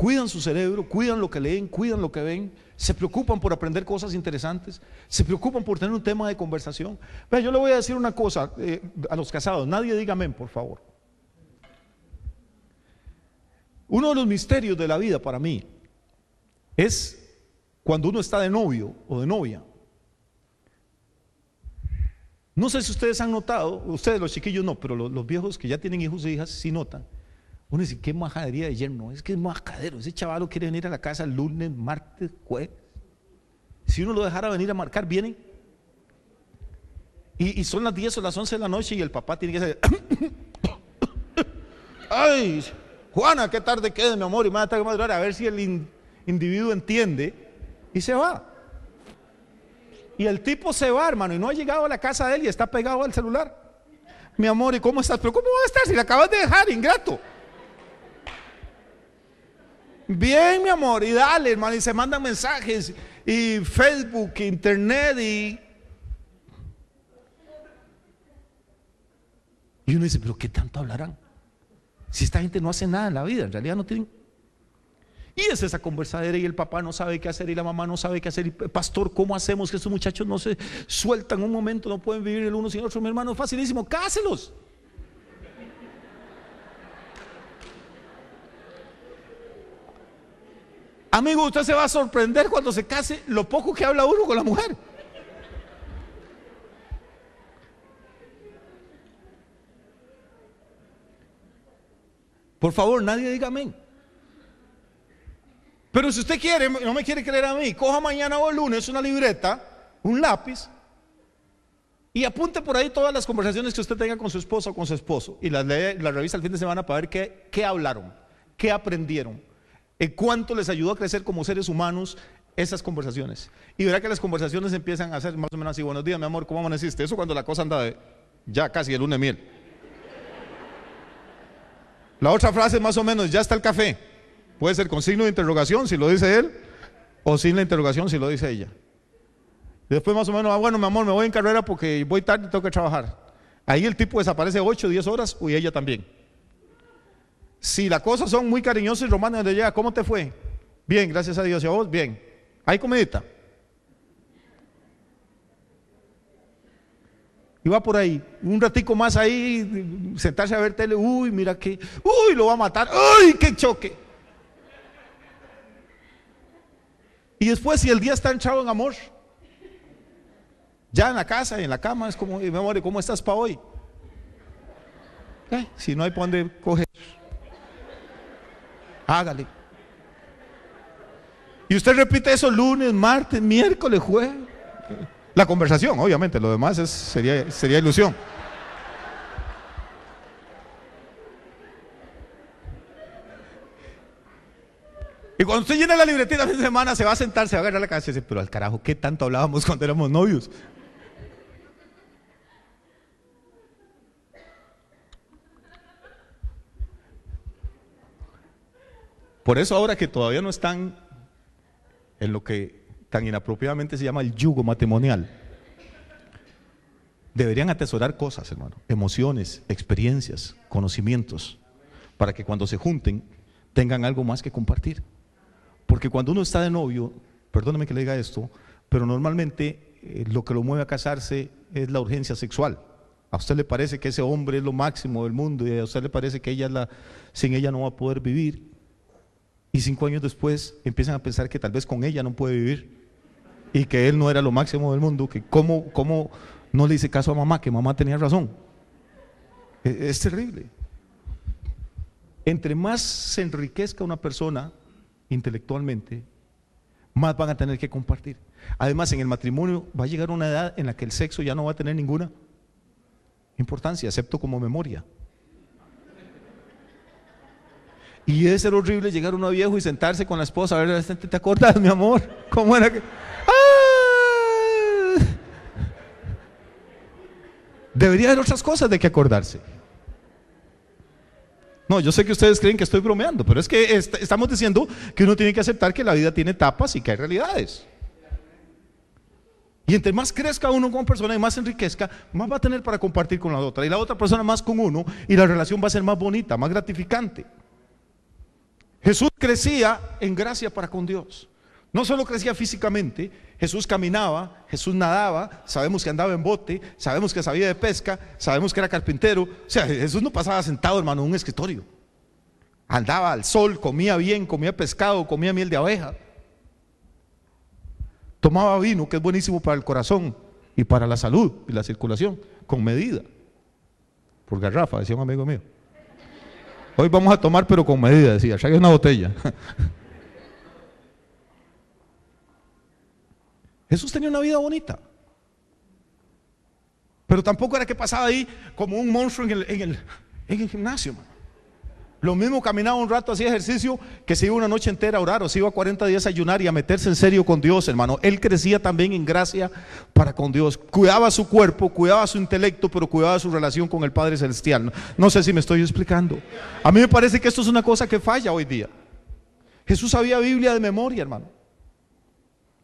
cuidan su cerebro, cuidan lo que leen, cuidan lo que ven, se preocupan por aprender cosas interesantes, se preocupan por tener un tema de conversación. pero yo le voy a decir una cosa eh, a los casados, nadie diga por favor. Uno de los misterios de la vida para mí es cuando uno está de novio o de novia. No sé si ustedes han notado, ustedes los chiquillos no, pero los, los viejos que ya tienen hijos e hijas sí notan uno dice, qué majadería de yerno, es que es majadero, ese chaval quiere venir a la casa el lunes, martes, jueves. Si uno lo dejara venir a marcar, viene. Y, son las 10 o las 11 de la noche y el papá tiene que hacer... [coughs] ¡Ay! Juana, qué tarde quede, mi amor, y más tarde va a ver si el individuo entiende y se va. Y el tipo se va, hermano, y no ha llegado a la casa de él y está pegado al celular. Mi amor, ¿y cómo estás? Pero ¿cómo va a estar si le acabas de dejar, ingrato? Bien, mi amor, y dale, hermano, y se mandan mensajes, y Facebook, Internet, y... Y uno dice, pero ¿qué tanto hablarán? Si esta gente no hace nada en la vida, en realidad no tienen... Y es esa conversadera y el papá no sabe qué hacer y la mamá no sabe qué hacer. Y eh, pastor, ¿cómo hacemos que estos muchachos no se sueltan un momento, no pueden vivir el uno sin el otro? Mi hermano, facilísimo, cáselos. Amigo, usted se va a sorprender cuando se case lo poco que habla uno con la mujer. Por favor, nadie diga amén. Pero si usted quiere, no me quiere creer a mí, coja mañana o el lunes una libreta, un lápiz, y apunte por ahí todas las conversaciones que usted tenga con su esposa o con su esposo, y las, lee, las revisa el fin de semana para ver qué hablaron, qué aprendieron, en cuánto les ayudó a crecer como seres humanos esas conversaciones. Y verá que las conversaciones empiezan a ser más o menos así, buenos días, mi amor, ¿cómo amaneciste? Eso cuando la cosa anda de ya casi el lunes miel. La otra frase más o menos, ya está el café. Puede ser con signo de interrogación si lo dice él o sin la interrogación si lo dice ella. Después más o menos, ah, bueno, mi amor, me voy en carrera porque voy tarde y tengo que trabajar. Ahí el tipo desaparece 8 o 10 horas y ella también si las cosas son muy cariñosas y romanas de llega, ¿cómo te fue? Bien, gracias a Dios. ¿Y a vos? Bien. ¿Hay comidita? Y va por ahí, un ratico más ahí, sentarse a ver tele, uy, mira que, uy, lo va a matar, uy, qué choque. Y después, si el día está hinchado en amor, ya en la casa, en la cama, es como, mi amor, ¿cómo estás para hoy? Eh, si no hay por dónde coger. Hágale. Y usted repite eso lunes, martes, miércoles, jueves. La conversación, obviamente, lo demás es, sería, sería ilusión. Y cuando usted llena la libretita de semana, se va a sentar, se va a agarrar la cabeza y dice, pero al carajo, ¿qué tanto hablábamos cuando éramos novios? Por eso ahora que todavía no están en lo que tan inapropiadamente se llama el yugo matrimonial, deberían atesorar cosas, hermano, emociones, experiencias, conocimientos, para que cuando se junten tengan algo más que compartir. Porque cuando uno está de novio, perdóneme que le diga esto, pero normalmente eh, lo que lo mueve a casarse es la urgencia sexual. A usted le parece que ese hombre es lo máximo del mundo y a usted le parece que ella la, sin ella no va a poder vivir y cinco años después empiezan a pensar que tal vez con ella no puede vivir y que él no era lo máximo del mundo, que cómo, no le hice caso a mamá, que mamá tenía razón. Es, es terrible. Entre más se enriquezca una persona intelectualmente, más van a tener que compartir. Además, en el matrimonio va a llegar una edad en la que el sexo ya no va a tener ninguna importancia, excepto como memoria. Y debe ser horrible llegar uno viejo y sentarse con la esposa. A ver, este, ¿te acordás, mi amor? ¿Cómo era que.? ¡Ah! Debería haber otras cosas de que acordarse. No, yo sé que ustedes creen que estoy bromeando, pero es que estamos diciendo que uno tiene que aceptar que la vida tiene etapas y que hay realidades. Y entre más crezca uno como persona y más enriquezca, más va a tener para compartir con la otra. Y la otra persona más con uno y la relación va a ser más bonita, más gratificante. Jesús crecía en gracia para con Dios. No solo crecía físicamente, Jesús caminaba, Jesús nadaba, sabemos que andaba en bote, sabemos que sabía de pesca, sabemos que era carpintero. O sea, Jesús no pasaba sentado, hermano, en un escritorio. Andaba al sol, comía bien, comía pescado, comía miel de abeja. Tomaba vino, que es buenísimo para el corazón y para la salud y la circulación, con medida. Por garrafa, decía un amigo mío. Hoy vamos a tomar, pero con medida, decía, ya que es una botella. [laughs] Jesús tenía una vida bonita. Pero tampoco era que pasaba ahí como un monstruo en el, gimnasio. Man. Lo mismo caminaba un rato, hacía ejercicio, que se iba una noche entera a orar o se iba 40 días a ayunar y a meterse en serio con Dios, hermano. Él crecía también en gracia para con Dios. Cuidaba su cuerpo, cuidaba su intelecto, pero cuidaba su relación con el Padre Celestial. No, no sé si me estoy explicando. A mí me parece que esto es una cosa que falla hoy día. Jesús sabía Biblia de memoria, hermano.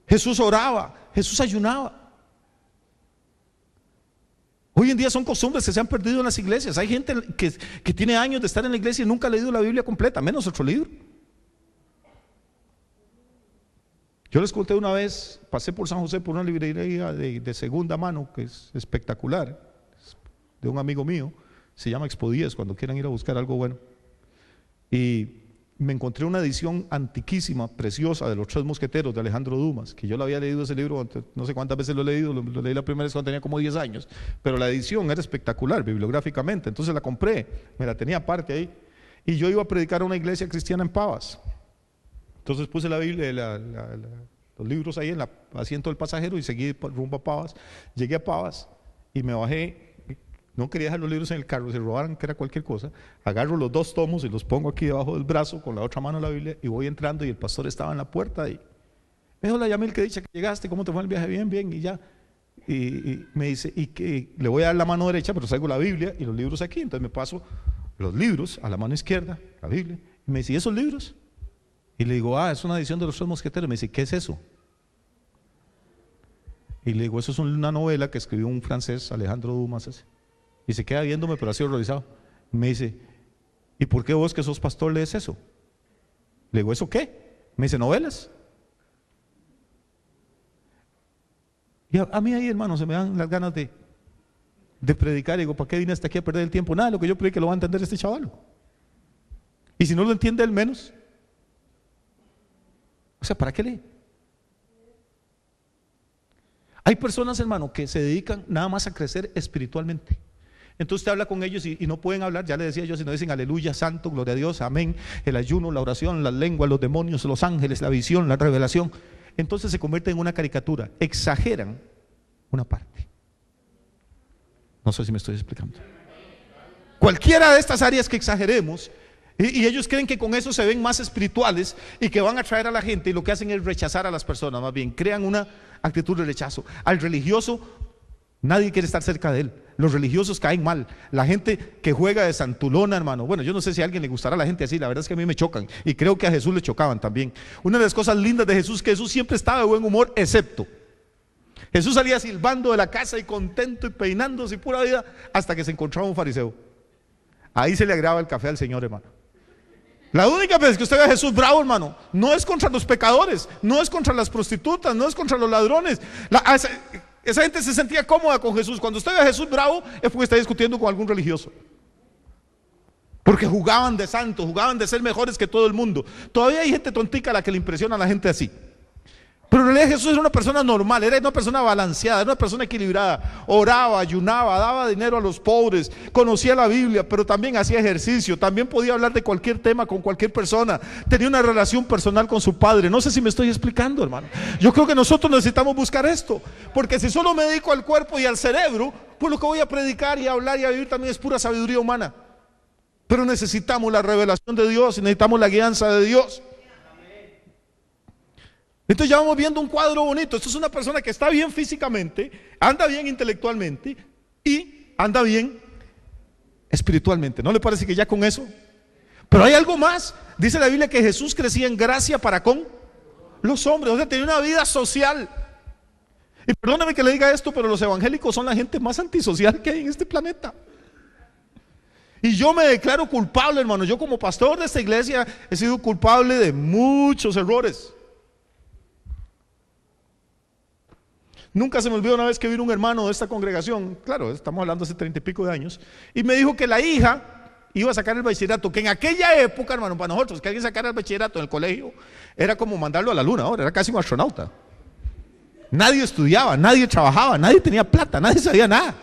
Jesús oraba, Jesús ayunaba. Hoy en día son costumbres que se han perdido en las iglesias. Hay gente que, tiene años de estar en la iglesia y nunca ha leído la Biblia completa, menos otro libro. Yo les conté una vez, pasé por San José por una librería de, segunda mano, que es espectacular, de un amigo mío, se llama Expo cuando quieran ir a buscar algo bueno. Y me encontré una edición antiquísima, preciosa, de Los Tres Mosqueteros de Alejandro Dumas, que yo la había leído ese libro, no sé cuántas veces lo he leído, lo, leí la primera vez cuando tenía como 10 años, pero la edición era espectacular bibliográficamente, entonces la compré, me la tenía aparte ahí, y yo iba a predicar a una iglesia cristiana en Pavas. Entonces puse la Biblia, los libros ahí en el asiento del pasajero y seguí rumbo a Pavas. Llegué a Pavas y me bajé no quería dejar los libros en el carro, se robaran, que era cualquier cosa. Agarro los dos tomos y los pongo aquí debajo del brazo, con la otra mano la Biblia, y voy entrando y el pastor estaba en la puerta y Me dijo, la el que dice que llegaste, ¿cómo te fue el viaje? Bien, bien, y ya. Y, me dice, y que le voy a dar la mano derecha, pero salgo la Biblia y los libros aquí. Entonces me paso los libros a la mano izquierda, la Biblia. Y me dice, ¿y esos libros? Y le digo, ah, es una edición de los tres mosqueteros. Me dice, ¿qué es eso? Y le digo, eso es una novela que escribió un francés, Alejandro Dumas. Y se queda viéndome, pero así horrorizado. Me dice, ¿y por qué vos que sos pastor lees eso? Le digo, ¿eso qué? Me dice, novelas. Y a, mí ahí, hermano, se me dan las ganas de, de predicar. Y digo, ¿para qué vine hasta aquí a perder el tiempo? Nada, lo que yo predique lo va a entender este chaval. Y si no lo entiende él menos. O sea, ¿para qué lee? Hay personas, hermano, que se dedican nada más a crecer espiritualmente. Entonces usted habla con ellos y, no pueden hablar, ya le decía yo, si no dicen aleluya, santo, gloria a Dios, amén, el ayuno, la oración, la lengua los demonios, los ángeles, la visión, la revelación. Entonces se convierte en una caricatura, exageran una parte. No sé si me estoy explicando. Cualquiera de estas áreas que exageremos, y, y, ellos creen que con eso se ven más espirituales y que van a atraer a la gente y lo que hacen es rechazar a las personas, más bien crean una actitud de rechazo. Al religioso, nadie quiere estar cerca de él los religiosos caen mal. La gente que juega de santulona, hermano. Bueno, yo no sé si a alguien le gustará a la gente así, la verdad es que a mí me chocan. Y creo que a Jesús le chocaban también. Una de las cosas lindas de Jesús es que Jesús siempre estaba de buen humor, excepto. Jesús salía silbando de la casa y contento y peinándose y pura vida hasta que se encontraba un fariseo. Ahí se le agrava el café al Señor, hermano. La única vez que usted ve a Jesús bravo, hermano, no es contra los pecadores, no es contra las prostitutas, no es contra los ladrones. La, esa gente se sentía cómoda con Jesús. Cuando usted ve a Jesús bravo, es porque está discutiendo con algún religioso. Porque jugaban de santo, jugaban de ser mejores que todo el mundo. Todavía hay gente tontica a la que le impresiona a la gente así. Pero en realidad Jesús era una persona normal, era una persona balanceada, era una persona equilibrada. Oraba, ayunaba, daba dinero a los pobres, conocía la Biblia, pero también hacía ejercicio, también podía hablar de cualquier tema con cualquier persona. Tenía una relación personal con su padre. No sé si me estoy explicando, hermano. Yo creo que nosotros necesitamos buscar esto, porque si solo me dedico al cuerpo y al cerebro, pues lo que voy a predicar y hablar y a vivir también es pura sabiduría humana. Pero necesitamos la revelación de Dios, y necesitamos la guianza de Dios. Entonces ya vamos viendo un cuadro bonito. Esto es una persona que está bien físicamente, anda bien intelectualmente y anda bien espiritualmente. ¿No le parece que ya con eso? Pero hay algo más. Dice la Biblia que Jesús crecía en gracia para con los hombres. O sea, tenía una vida social. Y perdóname que le diga esto, pero los evangélicos son la gente más antisocial que hay en este planeta. Y yo me declaro culpable, hermano. Yo como pastor de esta iglesia he sido culpable de muchos errores. Nunca se me olvidó una vez que vino un hermano de esta congregación, claro, estamos hablando hace treinta y pico de años, y me dijo que la hija iba a sacar el bachillerato, que en aquella época, hermano, para nosotros, que alguien sacara el bachillerato en el colegio, era como mandarlo a la luna ahora, era casi un astronauta. Nadie estudiaba, nadie trabajaba, nadie tenía plata, nadie sabía nada.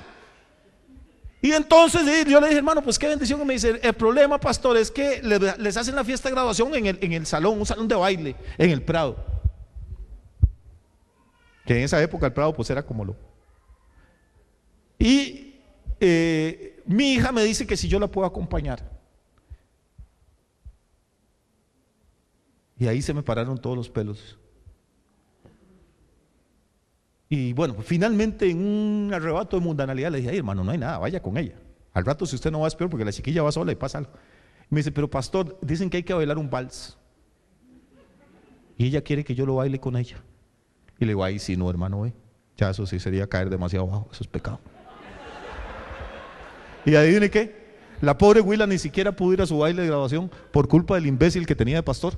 Y entonces yo le dije, hermano, pues qué bendición. que me dice, el problema, pastor, es que les hacen la fiesta de graduación en el, en el salón, un salón de baile, en el Prado que en esa época el Prado pues era como lo. Y eh, mi hija me dice que si yo la puedo acompañar. Y ahí se me pararon todos los pelos. Y bueno, pues, finalmente en un arrebato de mundanalidad le dije, Ay, hermano, no hay nada, vaya con ella. Al rato si usted no va es peor porque la chiquilla va sola y pasa algo. me dice, pero pastor, dicen que hay que bailar un vals. Y ella quiere que yo lo baile con ella. Y le digo, ahí si no, hermano, ¿eh? ya eso sí sería caer demasiado bajo, eso es pecado. y adivine qué, la pobre Willa ni siquiera pudo ir a su baile de graduación por culpa del imbécil que tenía de pastor.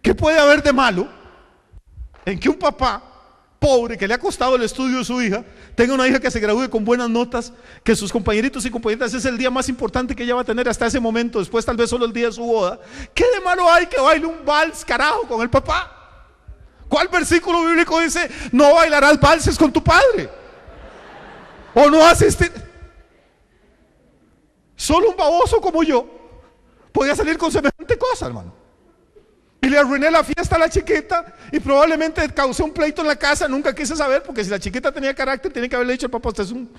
¿Qué puede haber de malo en que un papá pobre que le ha costado el estudio de su hija, tenga una hija que se gradúe con buenas notas, que sus compañeritos y compañeras es el día más importante que ella va a tener hasta ese momento, después tal vez solo el día de su boda. ¿Qué de malo hay que baile un vals carajo con el papá? ¿Cuál versículo bíblico dice, no bailarás valses con tu padre? ¿O no haces... Este-? Solo un baboso como yo podía salir con semejante cosa, hermano. Y le arruiné la fiesta a la chiqueta y probablemente causé un pleito en la casa, nunca quise saber, porque si la chiqueta tenía carácter, Tiene que haberle dicho al papá, usted es un,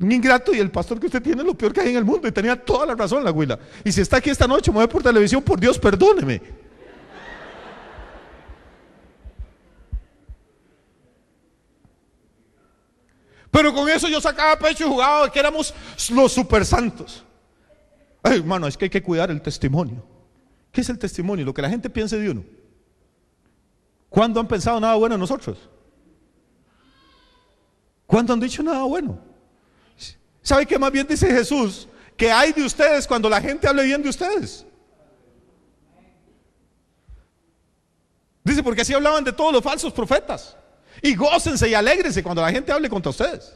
ingrato y el pastor que usted tiene es lo peor que hay en el mundo. Y tenía toda la razón la abuela Y si está aquí esta noche, mueve por televisión, por Dios, perdóneme. Pero con eso yo sacaba pecho y jugaba que éramos los super santos. Ay, hermano, es que hay que cuidar el testimonio. ¿Qué es el testimonio? Lo que la gente piense de uno. ¿Cuándo han pensado nada bueno en nosotros? ¿Cuándo han dicho nada bueno? ¿Sabe qué más bien dice Jesús? Que hay de ustedes cuando la gente hable bien de ustedes. Dice, porque así hablaban de todos los falsos profetas. Y gócense y alégrense cuando la gente hable contra ustedes.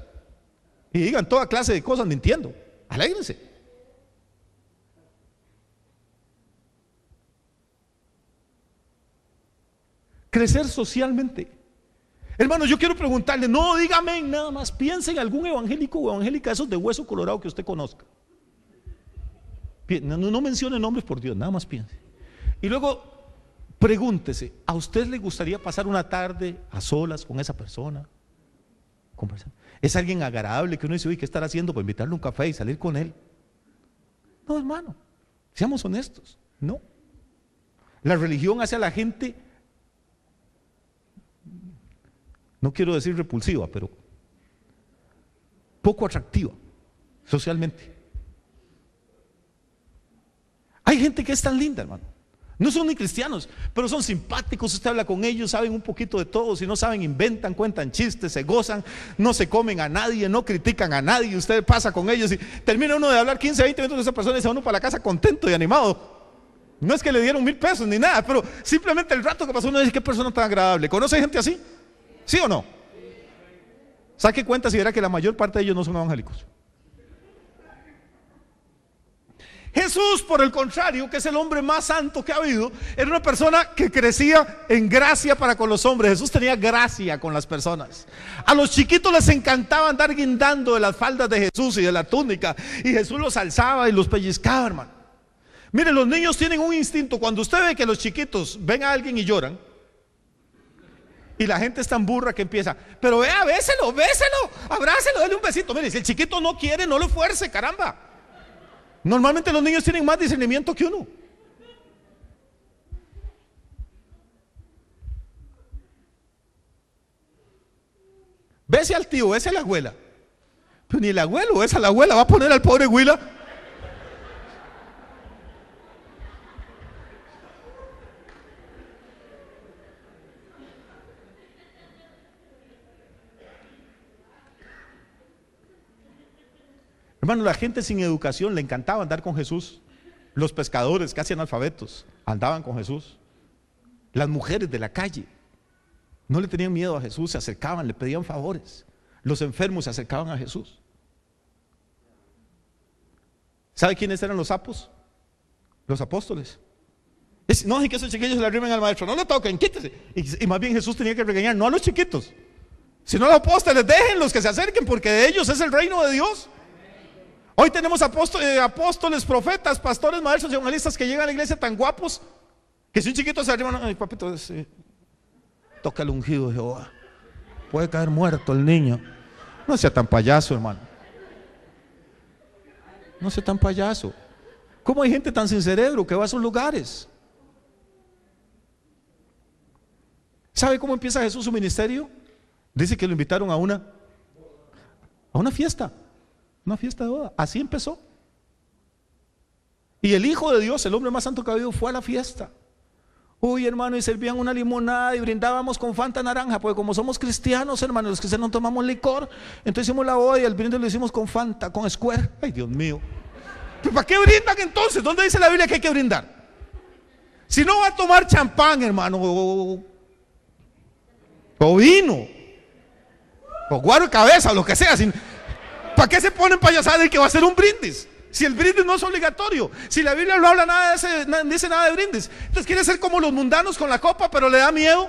Y digan toda clase de cosas entiendo. Alégrense. Crecer socialmente. Hermano, yo quiero preguntarle, no dígame nada más, piense en algún evangélico o evangélica, esos de hueso colorado que usted conozca. No, no mencione nombres por Dios, nada más piense. Y luego Pregúntese, ¿a usted le gustaría pasar una tarde a solas con esa persona? ¿Es alguien agradable que uno dice, oye, ¿qué estará haciendo? para invitarle un café y salir con él. No, hermano, seamos honestos, no. La religión hace a la gente, no quiero decir repulsiva, pero poco atractiva socialmente. Hay gente que es tan linda, hermano. No son ni cristianos, pero son simpáticos. Usted habla con ellos, saben un poquito de todo. Si no saben, inventan, cuentan chistes, se gozan, no se comen a nadie, no critican a nadie. Usted pasa con ellos y termina uno de hablar 15, 20 minutos de esa persona y se va uno para la casa contento y animado. No es que le dieron mil pesos ni nada, pero simplemente el rato que pasó uno dice: Qué persona tan agradable. ¿Conoce gente así? ¿Sí o no? Saque cuenta si verá que la mayor parte de ellos no son evangélicos. Jesús, por el contrario, que es el hombre más santo que ha habido, era una persona que crecía en gracia para con los hombres. Jesús tenía gracia con las personas. A los chiquitos les encantaba andar guindando de las faldas de Jesús y de la túnica. Y Jesús los alzaba y los pellizcaba, hermano. Miren, los niños tienen un instinto. Cuando usted ve que los chiquitos ven a alguien y lloran, y la gente es tan burra que empieza, pero vea, béselo, béselo, abrácelo, dale un besito. Miren si el chiquito no quiere, no lo fuerce, caramba. Normalmente los niños tienen más discernimiento que uno. Bese al tío, bese a la abuela. Pero ni el abuelo, esa la abuela va a poner al pobre Huila Hermano, la gente sin educación le encantaba andar con Jesús. Los pescadores, casi analfabetos, andaban con Jesús. Las mujeres de la calle no le tenían miedo a Jesús, se acercaban, le pedían favores. Los enfermos se acercaban a Jesús. ¿Sabe quiénes eran los sapos? Los apóstoles. no, es que esos chiquillos le arrimen al maestro. No lo toquen, quítese. Y, y, más bien Jesús tenía que regañar, no a los chiquitos, sino a los apóstoles. Déjenlos que se acerquen porque de ellos es el reino de Dios. Hoy tenemos eh, apóstoles, profetas, pastores, maestros, evangelistas que llegan a la iglesia tan guapos que si un chiquito se arriba, ay papito, toca el ungido de Jehová. Puede caer muerto el niño. No sea tan payaso, hermano. No sea tan payaso. ¿Cómo hay gente tan sin cerebro que va a esos lugares? ¿Sabe cómo empieza Jesús su ministerio? Dice que lo invitaron a una a una fiesta. Una fiesta de boda. Así empezó. Y el Hijo de Dios, el hombre más santo que ha habido, fue a la fiesta. Uy, hermano, y servían una limonada y brindábamos con Fanta naranja, porque como somos cristianos, hermano, los cristianos no tomamos licor, entonces hicimos la boda y el brindis lo hicimos con Fanta, con Square. Ay, Dios mío. ¿Para qué brindan entonces? ¿Dónde dice la Biblia que hay que brindar? Si no va a tomar champán, hermano, o, vino, o guaro de cabeza, lo que sea, sin ¿Para qué se ponen payasadas de que va a ser un brindis? Si el brindis no es obligatorio, si la Biblia no habla nada de ese, no dice nada de brindis, entonces quiere ser como los mundanos con la copa, pero le da miedo.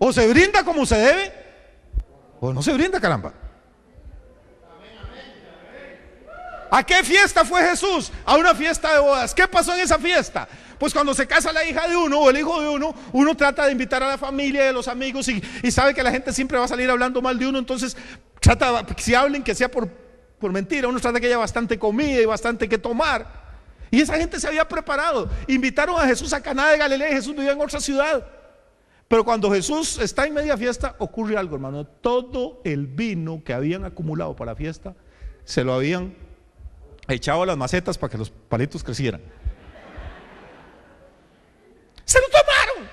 O se brinda como se debe, o no se brinda, caramba. ¿A qué fiesta fue Jesús? A una fiesta de bodas. ¿Qué pasó en esa fiesta? Pues cuando se casa la hija de uno o el hijo de uno, uno trata de invitar a la familia, y a los amigos y, sabe que la gente siempre va a salir hablando mal de uno, entonces trata, si hablen que sea por, mentira, uno trata que haya bastante comida y bastante que tomar. Y esa gente se había preparado. Invitaron a Jesús a Caná de Galilea y Jesús vivía en otra ciudad. Pero cuando Jesús está en media fiesta, ocurre algo, hermano. Todo el vino que habían acumulado para la fiesta se lo habían echado a las macetas para que los palitos crecieran. Se lo tomaron.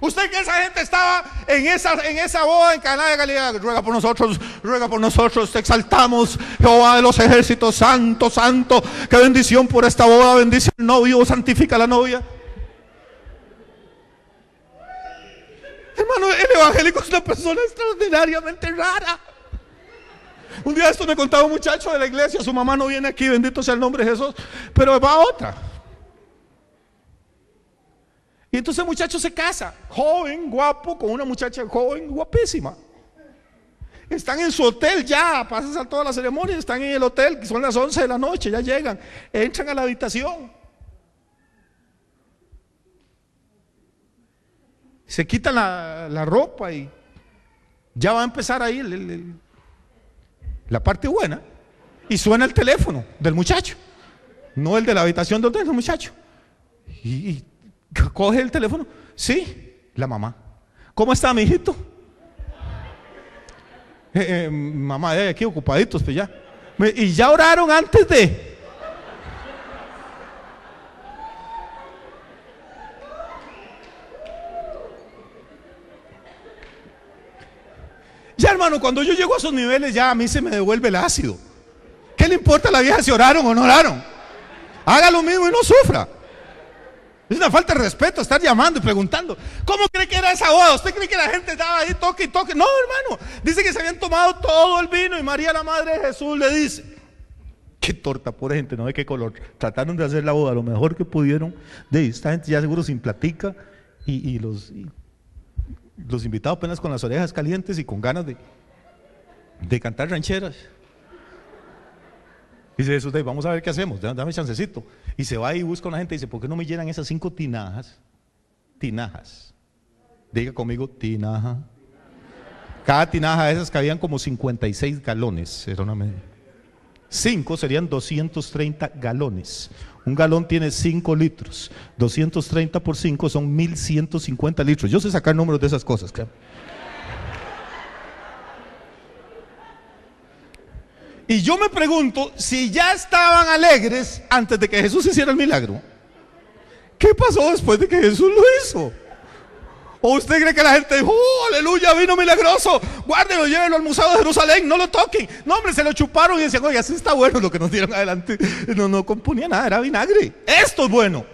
Usted que esa gente estaba en esa, en esa boda en canal de Galilea, ruega por nosotros, ruega por nosotros, te exaltamos, Jehová de los ejércitos, santo, santo, qué bendición por esta boda, bendice al novio, santifica a la novia. Hermano, el evangélico es una persona extraordinariamente rara. Un día esto me contaba un muchacho de la iglesia, su mamá no viene aquí, bendito sea el nombre de Jesús, pero va a otra. Y entonces el muchacho se casa, joven, guapo, con una muchacha joven, guapísima. Están en su hotel ya, pasan todas las ceremonias, están en el hotel, son las 11 de la noche, ya llegan, entran a la habitación. Se quitan la, ropa y ya va a empezar ahí la parte buena. Y suena el teléfono del muchacho, no el de la habitación del hotel, muchacho. y Coge el teléfono. Sí, la mamá. ¿Cómo está, mi hijito? Eh, eh, mamá, eh, aquí ocupaditos, pues ya. Y ya oraron antes de. Ya, hermano, cuando yo llego a esos niveles, ya a mí se me devuelve el ácido. ¿Qué le importa a la vieja si oraron o no oraron? Haga lo mismo y no sufra. Es una falta de respeto estar llamando y preguntando. ¿Cómo cree que era esa boda? ¿Usted cree que la gente estaba ahí toque y toque? No, hermano. Dice que se habían tomado todo el vino y María, la madre de Jesús, le dice: Qué torta, pobre gente, no de qué color. Trataron de hacer la boda lo mejor que pudieron. De esta gente ya seguro sin platica y, los, los invitados apenas con las orejas calientes y con ganas de, cantar rancheras. Dice Jesús: Vamos a ver qué hacemos. Dame chancecito. Y se va y busca a una gente y dice, ¿por qué no me llenan esas cinco tinajas? Tinajas. Diga conmigo, tinaja. Cada tinaja de esas cabían como 56 galones, era una Cinco serían 230 galones. Un galón tiene cinco litros. 230 por 5 son 1150 litros. Yo sé sacar números de esas cosas. Y yo me pregunto si ya estaban alegres antes de que Jesús hiciera el milagro. ¿Qué pasó después de que Jesús lo hizo? ¿O usted cree que la gente dijo, oh, aleluya, vino milagroso? Guárdenlo, llévenlo al Museo de Jerusalén, no lo toquen. No, hombre, se lo chuparon y decían, oye, así está bueno lo que nos dieron adelante. No, no componía nada, era vinagre. Esto es bueno.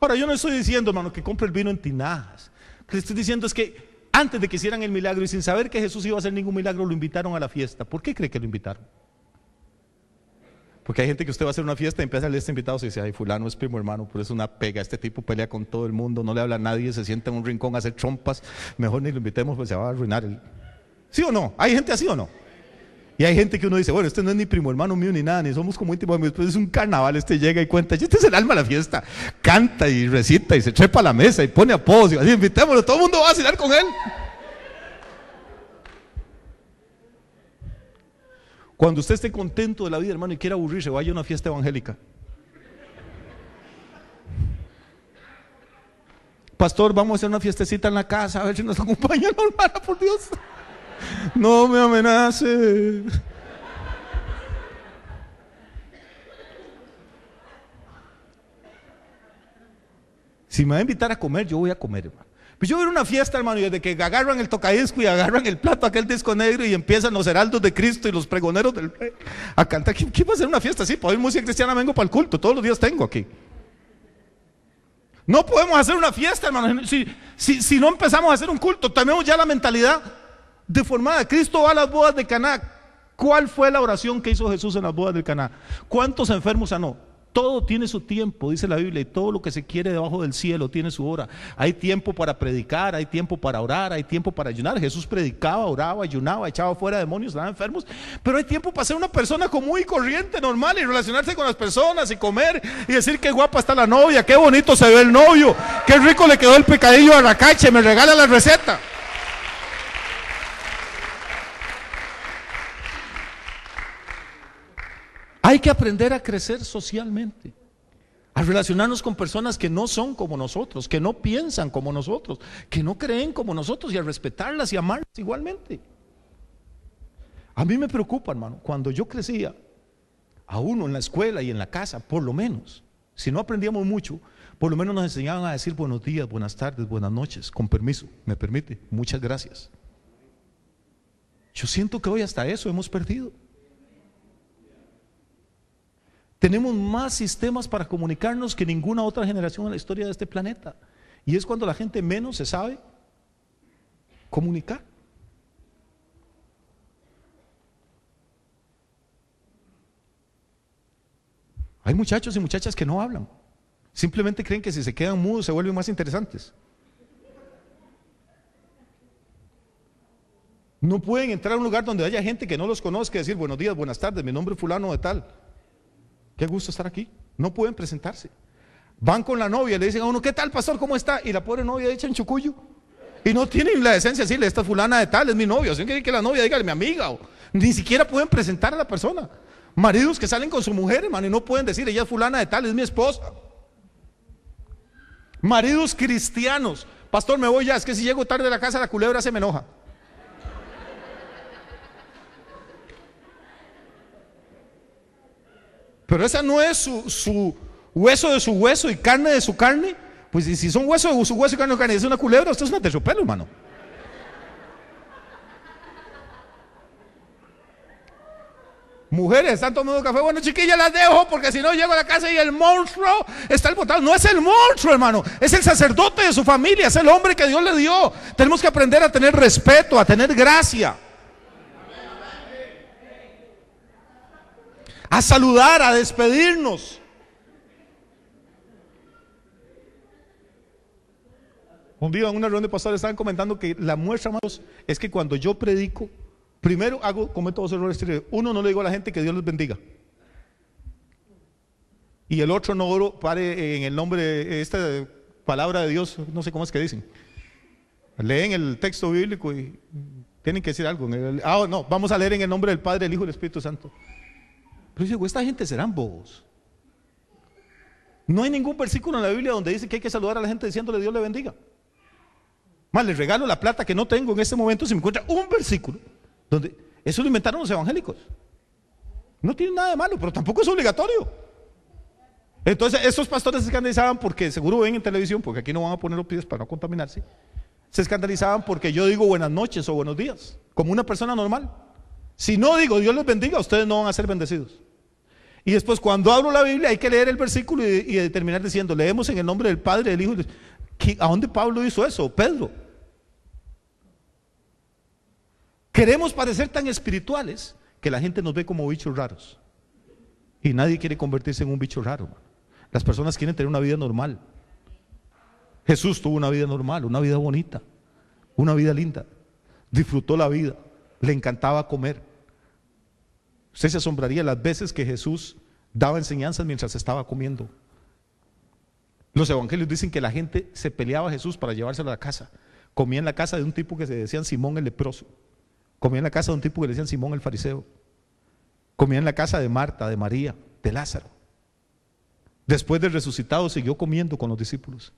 Ahora, yo no estoy diciendo, hermano, que compre el vino en tinajas. Lo que estoy diciendo es que antes de que hicieran el milagro y sin saber que Jesús iba a hacer ningún milagro, lo invitaron a la fiesta. ¿Por qué cree que lo invitaron? Porque hay gente que usted va a hacer una fiesta y empieza a leer este invitado y dice, ay, fulano es primo hermano, pero es una pega, este tipo pelea con todo el mundo, no le habla a nadie, se sienta en un rincón a hacer trompas, mejor ni lo invitemos, pues se va a arruinar. El... ¿Sí o no? ¿Hay gente así o no? Y hay gente que uno dice, bueno, este no es ni primo hermano mío ni nada, ni somos como íntimos amigos. Después es un carnaval, este llega y cuenta, y este es el alma de la fiesta. Canta y recita y se trepa la mesa y pone apodos y así, invitémoslo, todo el mundo va a cenar con él. Cuando usted esté contento de la vida, hermano, y quiera aburrirse, vaya a una fiesta evangélica. Pastor, vamos a hacer una fiestecita en la casa, a ver si nos acompaña la hermana, por Dios. [laughs] no me amenaces. Si me va a invitar a comer, yo voy a comer, hermano. Pues yo voy a una fiesta, hermano, y desde que agarran el tocadisco y agarran el plato, aquel disco negro, y empiezan los heraldos de Cristo y los pregoneros del rey a cantar. ¿Qué, va a una fiesta así? Para oír música cristiana vengo para el culto, todos los días tengo aquí. No podemos hacer una fiesta, hermano. Si, si, si no empezamos a hacer un culto, tenemos ya la mentalidad deformada. Cristo va a las bodas de Caná. ¿Cuál fue la oración que hizo Jesús en las bodas de Caná? ¿Cuántos enfermos sanó? Todo tiene su tiempo, dice la Biblia, y todo lo que se quiere debajo del cielo tiene su hora. Hay tiempo para predicar, hay tiempo para orar, hay tiempo para ayunar. Jesús predicaba, oraba, ayunaba, echaba fuera demonios, daba enfermos, pero hay tiempo para ser una persona común y corriente, normal, y relacionarse con las personas y comer y decir qué guapa está la novia, qué bonito se ve el novio, qué rico le quedó el pecadillo a la y me regala la receta. Hay que aprender a crecer socialmente, a relacionarnos con personas que no son como nosotros, que no piensan como nosotros, que no creen como nosotros y a respetarlas y amarlas igualmente. A mí me preocupa, hermano, cuando yo crecía, a uno en la escuela y en la casa, por lo menos, si no aprendíamos mucho, por lo menos nos enseñaban a decir buenos días, buenas tardes, buenas noches, con permiso, me permite, muchas gracias. Yo siento que hoy hasta eso hemos perdido. Tenemos más sistemas para comunicarnos que ninguna otra generación en la historia de este planeta. Y es cuando la gente menos se sabe comunicar. Hay muchachos y muchachas que no hablan. Simplemente creen que si se quedan mudos se vuelven más interesantes. No pueden entrar a un lugar donde haya gente que no los conozca y decir buenos días, buenas tardes, mi nombre es fulano de tal. Qué gusto estar aquí. No pueden presentarse. Van con la novia, le dicen a uno, ¿qué tal, pastor? ¿Cómo está? Y la pobre novia echa en chucuyo. Y no tienen la decencia de decirle, esta fulana de tal es mi novia, Así que la novia diga, mi amiga. ni siquiera pueden presentar a la persona. Maridos que salen con su mujer, hermano, y no pueden decir, ella es fulana de tal, es mi esposa. Maridos cristianos. Pastor, me voy ya, es que si llego tarde a la casa, la culebra se me enoja. pero esa no es su, hueso de su hueso y carne de su carne. Pues si son hueso de su hueso y carne de su carne, es una culebra, usted es una terciopelo, hermano. Mujeres, están tomando café. Bueno, chiquilla, las dejo porque si no llego a la casa y el monstruo está el botado. No es el monstruo, hermano. Es el sacerdote de su familia. Es el hombre que Dios le dio. Tenemos que aprender a tener respeto, a tener gracia. a saludar, a despedirnos. Un día en una reunión de pastores estaban comentando que la muestra, más es que cuando yo predico, primero hago, cometo dos errores. Uno, no le digo a la gente que Dios les bendiga. Y el otro, no oro, pare en el nombre, de esta palabra de Dios, no sé cómo es que dicen. Leen el texto bíblico y tienen que decir algo. Ah, no, vamos a leer en el nombre del Padre, el Hijo y el Espíritu Santo. Pero yo digo, esta gente serán bobos. No hay ningún versículo en la Biblia donde dice que hay que saludar a la gente diciéndole Dios le bendiga. Más, les regalo la plata que no tengo en este momento si me encuentra un versículo donde eso lo inventaron los evangélicos. No tiene nada de malo, pero tampoco es obligatorio. Entonces, esos pastores se escandalizaban porque seguro ven en televisión, porque aquí no van a poner los pies para no contaminarse. Se escandalizaban porque yo digo buenas noches o buenos días, como una persona normal. Si no digo Dios les bendiga, ustedes no van a ser bendecidos. Y después cuando abro la Biblia hay que leer el versículo y, y terminar diciendo, leemos en el nombre del Padre, del Hijo. ¿A dónde Pablo hizo eso? Pedro. Queremos parecer tan espirituales que la gente nos ve como bichos raros. Y nadie quiere convertirse en un bicho raro. Las personas quieren tener una vida normal. Jesús tuvo una vida normal, una vida bonita, una vida linda. Disfrutó la vida, le encantaba comer, Usted se asombraría las veces que Jesús daba enseñanzas mientras estaba comiendo. Los evangelios dicen que la gente se peleaba a Jesús para llevárselo a la casa. Comía en la casa de un tipo que se decían Simón el leproso. Comía en la casa de un tipo que le decían Simón el fariseo. Comía en la casa de Marta, de María, de Lázaro. Después del resucitado siguió comiendo con los discípulos.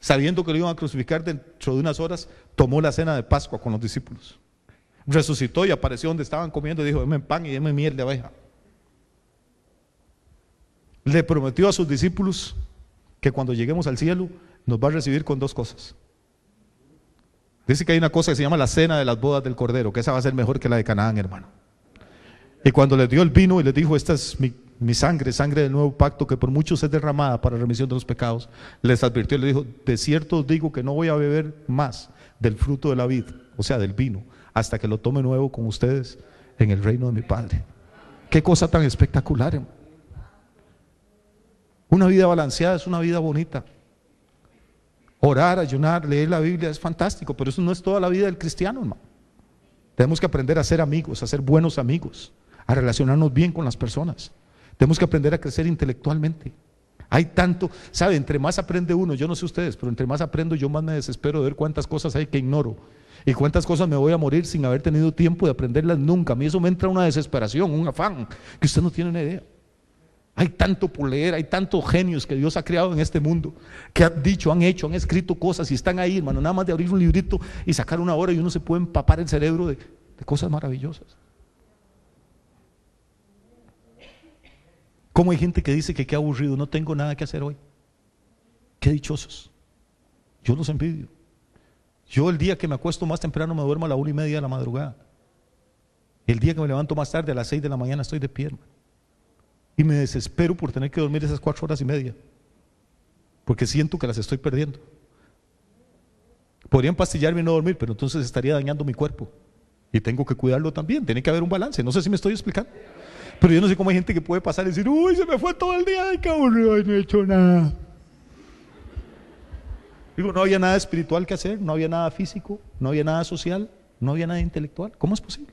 Sabiendo que lo iban a crucificar dentro de unas horas, tomó la cena de Pascua con los discípulos. Resucitó y apareció donde estaban comiendo y dijo, deme pan y denme miel de abeja. Le prometió a sus discípulos que cuando lleguemos al cielo nos va a recibir con dos cosas. Dice que hay una cosa que se llama la cena de las bodas del Cordero, que esa va a ser mejor que la de Canaán, hermano. Y cuando les dio el vino y les dijo, esta es mi, sangre, sangre del nuevo pacto que por muchos es derramada para remisión de los pecados, les advirtió y les dijo, de cierto os digo que no voy a beber más del fruto de la vid, o sea, del vino, hasta que lo tome nuevo con ustedes en el reino de mi Padre. Qué cosa tan espectacular. Una vida balanceada es una vida bonita. Orar, ayunar, leer la Biblia es fantástico, pero eso no es toda la vida del cristiano, hermano. Tenemos que aprender a ser amigos, a ser buenos amigos, a relacionarnos bien con las personas. Tenemos que aprender a crecer intelectualmente. Hay tanto, sabe, entre más aprende uno, yo no sé ustedes, pero entre más aprendo yo más me desespero de ver cuántas cosas hay que ignoro ¿Y cuántas cosas me voy a morir sin haber tenido tiempo de aprenderlas nunca? A mí eso me entra una desesperación, un afán, que usted no tiene ni idea. Hay tanto por hay tantos genios que Dios ha creado en este mundo, que han dicho, han hecho, han escrito cosas y están ahí, hermano. Nada más de abrir un librito y sacar una hora y uno se puede empapar el cerebro de, de cosas maravillosas. ¿Cómo hay gente que dice que qué aburrido, no tengo nada que hacer hoy? Qué dichosos. Yo los envidio. Yo el día que me acuesto más temprano me duermo a la una y media de la madrugada. El día que me levanto más tarde, a las seis de la mañana, estoy de pierna. Y me desespero por tener que dormir esas cuatro horas y media. Porque siento que las estoy perdiendo. Podrían pastillarme y no dormir, pero entonces estaría dañando mi cuerpo. Y tengo que cuidarlo también. Tiene que haber un balance. No sé si me estoy explicando. Pero yo no sé cómo hay gente que puede pasar y decir, uy, se me fue todo el día, ay, y no he hecho nada. Digo, no había nada espiritual que hacer, no había nada físico, no había nada social, no había nada intelectual. ¿Cómo es posible?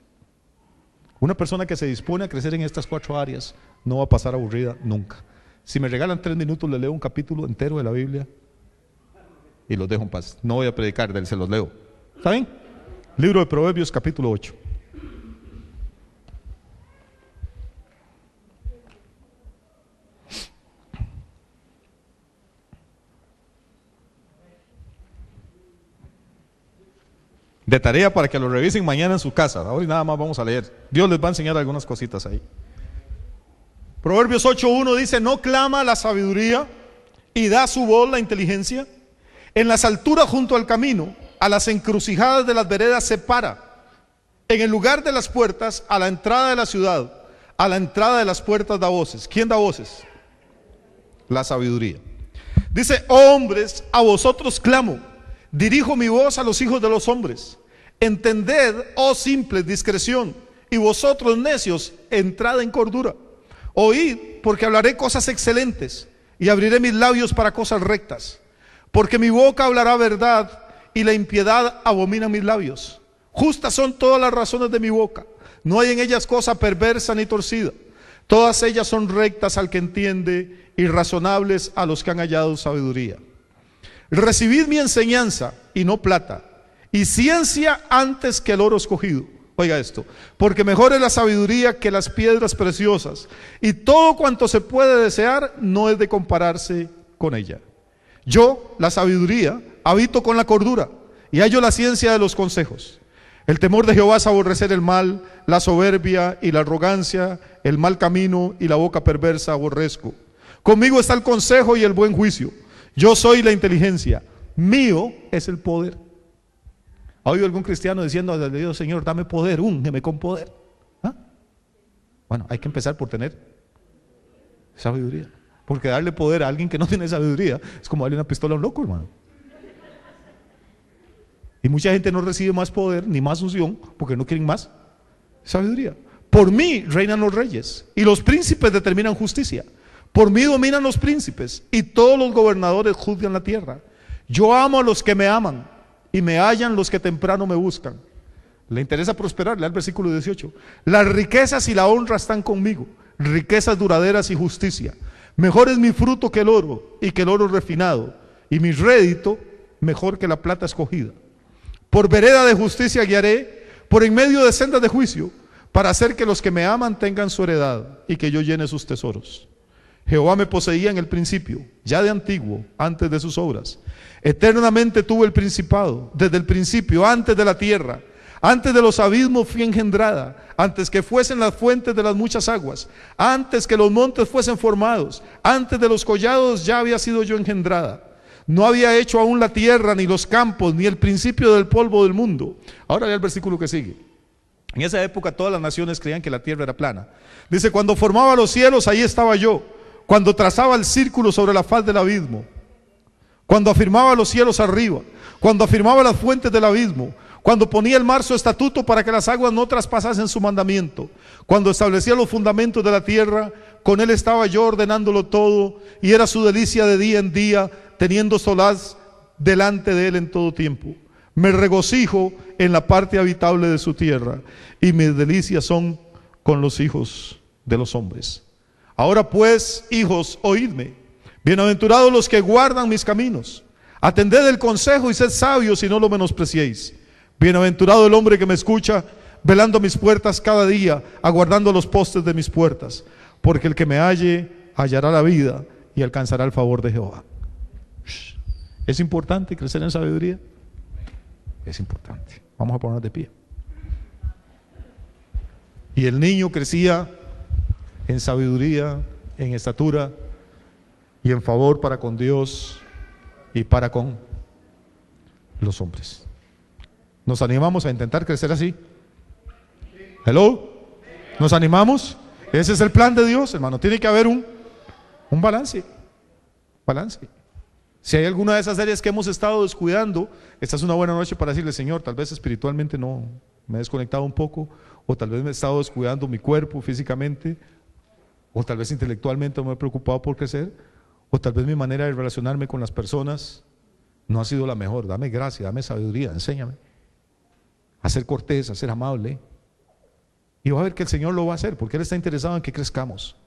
Una persona que se dispone a crecer en estas cuatro áreas no va a pasar aburrida nunca. Si me regalan tres minutos, le leo un capítulo entero de la Biblia y los dejo en paz. No voy a predicar, se los leo. ¿Está bien? Libro de Proverbios, capítulo 8. de tarea para que lo revisen mañana en su casa. Hoy nada más vamos a leer. Dios les va a enseñar algunas cositas ahí. Proverbios 8.1 dice, no clama la sabiduría y da su voz la inteligencia. En las alturas junto al camino, a las encrucijadas de las veredas se para. En el lugar de las puertas, a la entrada de la ciudad, a la entrada de las puertas da voces. ¿Quién da voces? La sabiduría. Dice, hombres, a vosotros clamo, dirijo mi voz a los hijos de los hombres. Entended, oh simple discreción, y vosotros necios, entrad en cordura. Oíd, porque hablaré cosas excelentes, y abriré mis labios para cosas rectas. Porque mi boca hablará verdad, y la impiedad abomina mis labios. Justas son todas las razones de mi boca, no hay en ellas cosa perversa ni torcida. Todas ellas son rectas al que entiende y razonables a los que han hallado sabiduría. Recibid mi enseñanza y no plata y ciencia antes que el oro escogido. Oiga esto, porque mejor es la sabiduría que las piedras preciosas, y todo cuanto se puede desear no es de compararse con ella. Yo, la sabiduría, habito con la cordura, y hallo la ciencia de los consejos. El temor de Jehová es aborrecer el mal, la soberbia y la arrogancia, el mal camino y la boca perversa aborrezco. Conmigo está el consejo y el buen juicio. Yo soy la inteligencia, mío es el poder. ¿Ha algún cristiano diciendo a Dios, Señor, dame poder, úngeme con poder? ¿Ah? Bueno, hay que empezar por tener sabiduría. Porque darle poder a alguien que no tiene sabiduría es como darle una pistola a un loco, hermano. Y mucha gente no recibe más poder ni más unción porque no quieren más sabiduría. Por mí reinan los reyes y los príncipes determinan justicia. Por mí dominan los príncipes y todos los gobernadores juzgan la tierra. Yo amo a los que me aman y me hallan los que temprano me buscan. Le interesa prosperar, lea el versículo 18. Las riquezas y la honra están conmigo, riquezas duraderas y justicia. Mejor es mi fruto que el oro y que el oro refinado, y mi rédito mejor que la plata escogida. Por vereda de justicia guiaré, por en medio de sendas de juicio, para hacer que los que me aman tengan su heredad y que yo llene sus tesoros. Jehová me poseía en el principio, ya de antiguo, antes de sus obras. Eternamente tuvo el principado, desde el principio, antes de la tierra, antes de los abismos fui engendrada, antes que fuesen las fuentes de las muchas aguas, antes que los montes fuesen formados, antes de los collados ya había sido yo engendrada. No había hecho aún la tierra, ni los campos, ni el principio del polvo del mundo. Ahora lea el versículo que sigue. En esa época todas las naciones creían que la tierra era plana. Dice, cuando formaba los cielos, ahí estaba yo. Cuando trazaba el círculo sobre la faz del abismo cuando afirmaba los cielos arriba, cuando afirmaba las fuentes del abismo, cuando ponía el mar su estatuto para que las aguas no traspasasen su mandamiento, cuando establecía los fundamentos de la tierra, con él estaba yo ordenándolo todo, y era su delicia de día en día, teniendo solaz delante de él en todo tiempo. Me regocijo en la parte habitable de su tierra, y mis delicias son con los hijos de los hombres. Ahora pues, hijos, oídme Bienaventurados los que guardan mis caminos. Atended el consejo y sed sabios y no lo menospreciéis. Bienaventurado el hombre que me escucha, velando mis puertas cada día, aguardando los postes de mis puertas, porque el que me halle hallará la vida y alcanzará el favor de Jehová. ¿Es importante crecer en sabiduría? Es importante. Vamos a ponernos de pie. Y el niño crecía en sabiduría, en estatura, y en favor para con Dios y para con los hombres. ¿Nos animamos a intentar crecer así? ¿Hello? ¿Nos animamos? Ese es el plan de Dios, hermano. Tiene que haber un, un balance. Balance. Si hay alguna de esas áreas que hemos estado descuidando, esta es una buena noche para decirle, Señor, tal vez espiritualmente no, me he desconectado un poco, o tal vez me he estado descuidando mi cuerpo físicamente, o tal vez intelectualmente no me he preocupado por crecer, o tal vez mi manera de relacionarme con las personas no ha sido la mejor. Dame gracia, dame sabiduría, enséñame a ser cortés, a ser amable. Y va a ver que el Señor lo va a hacer, porque Él está interesado en que crezcamos.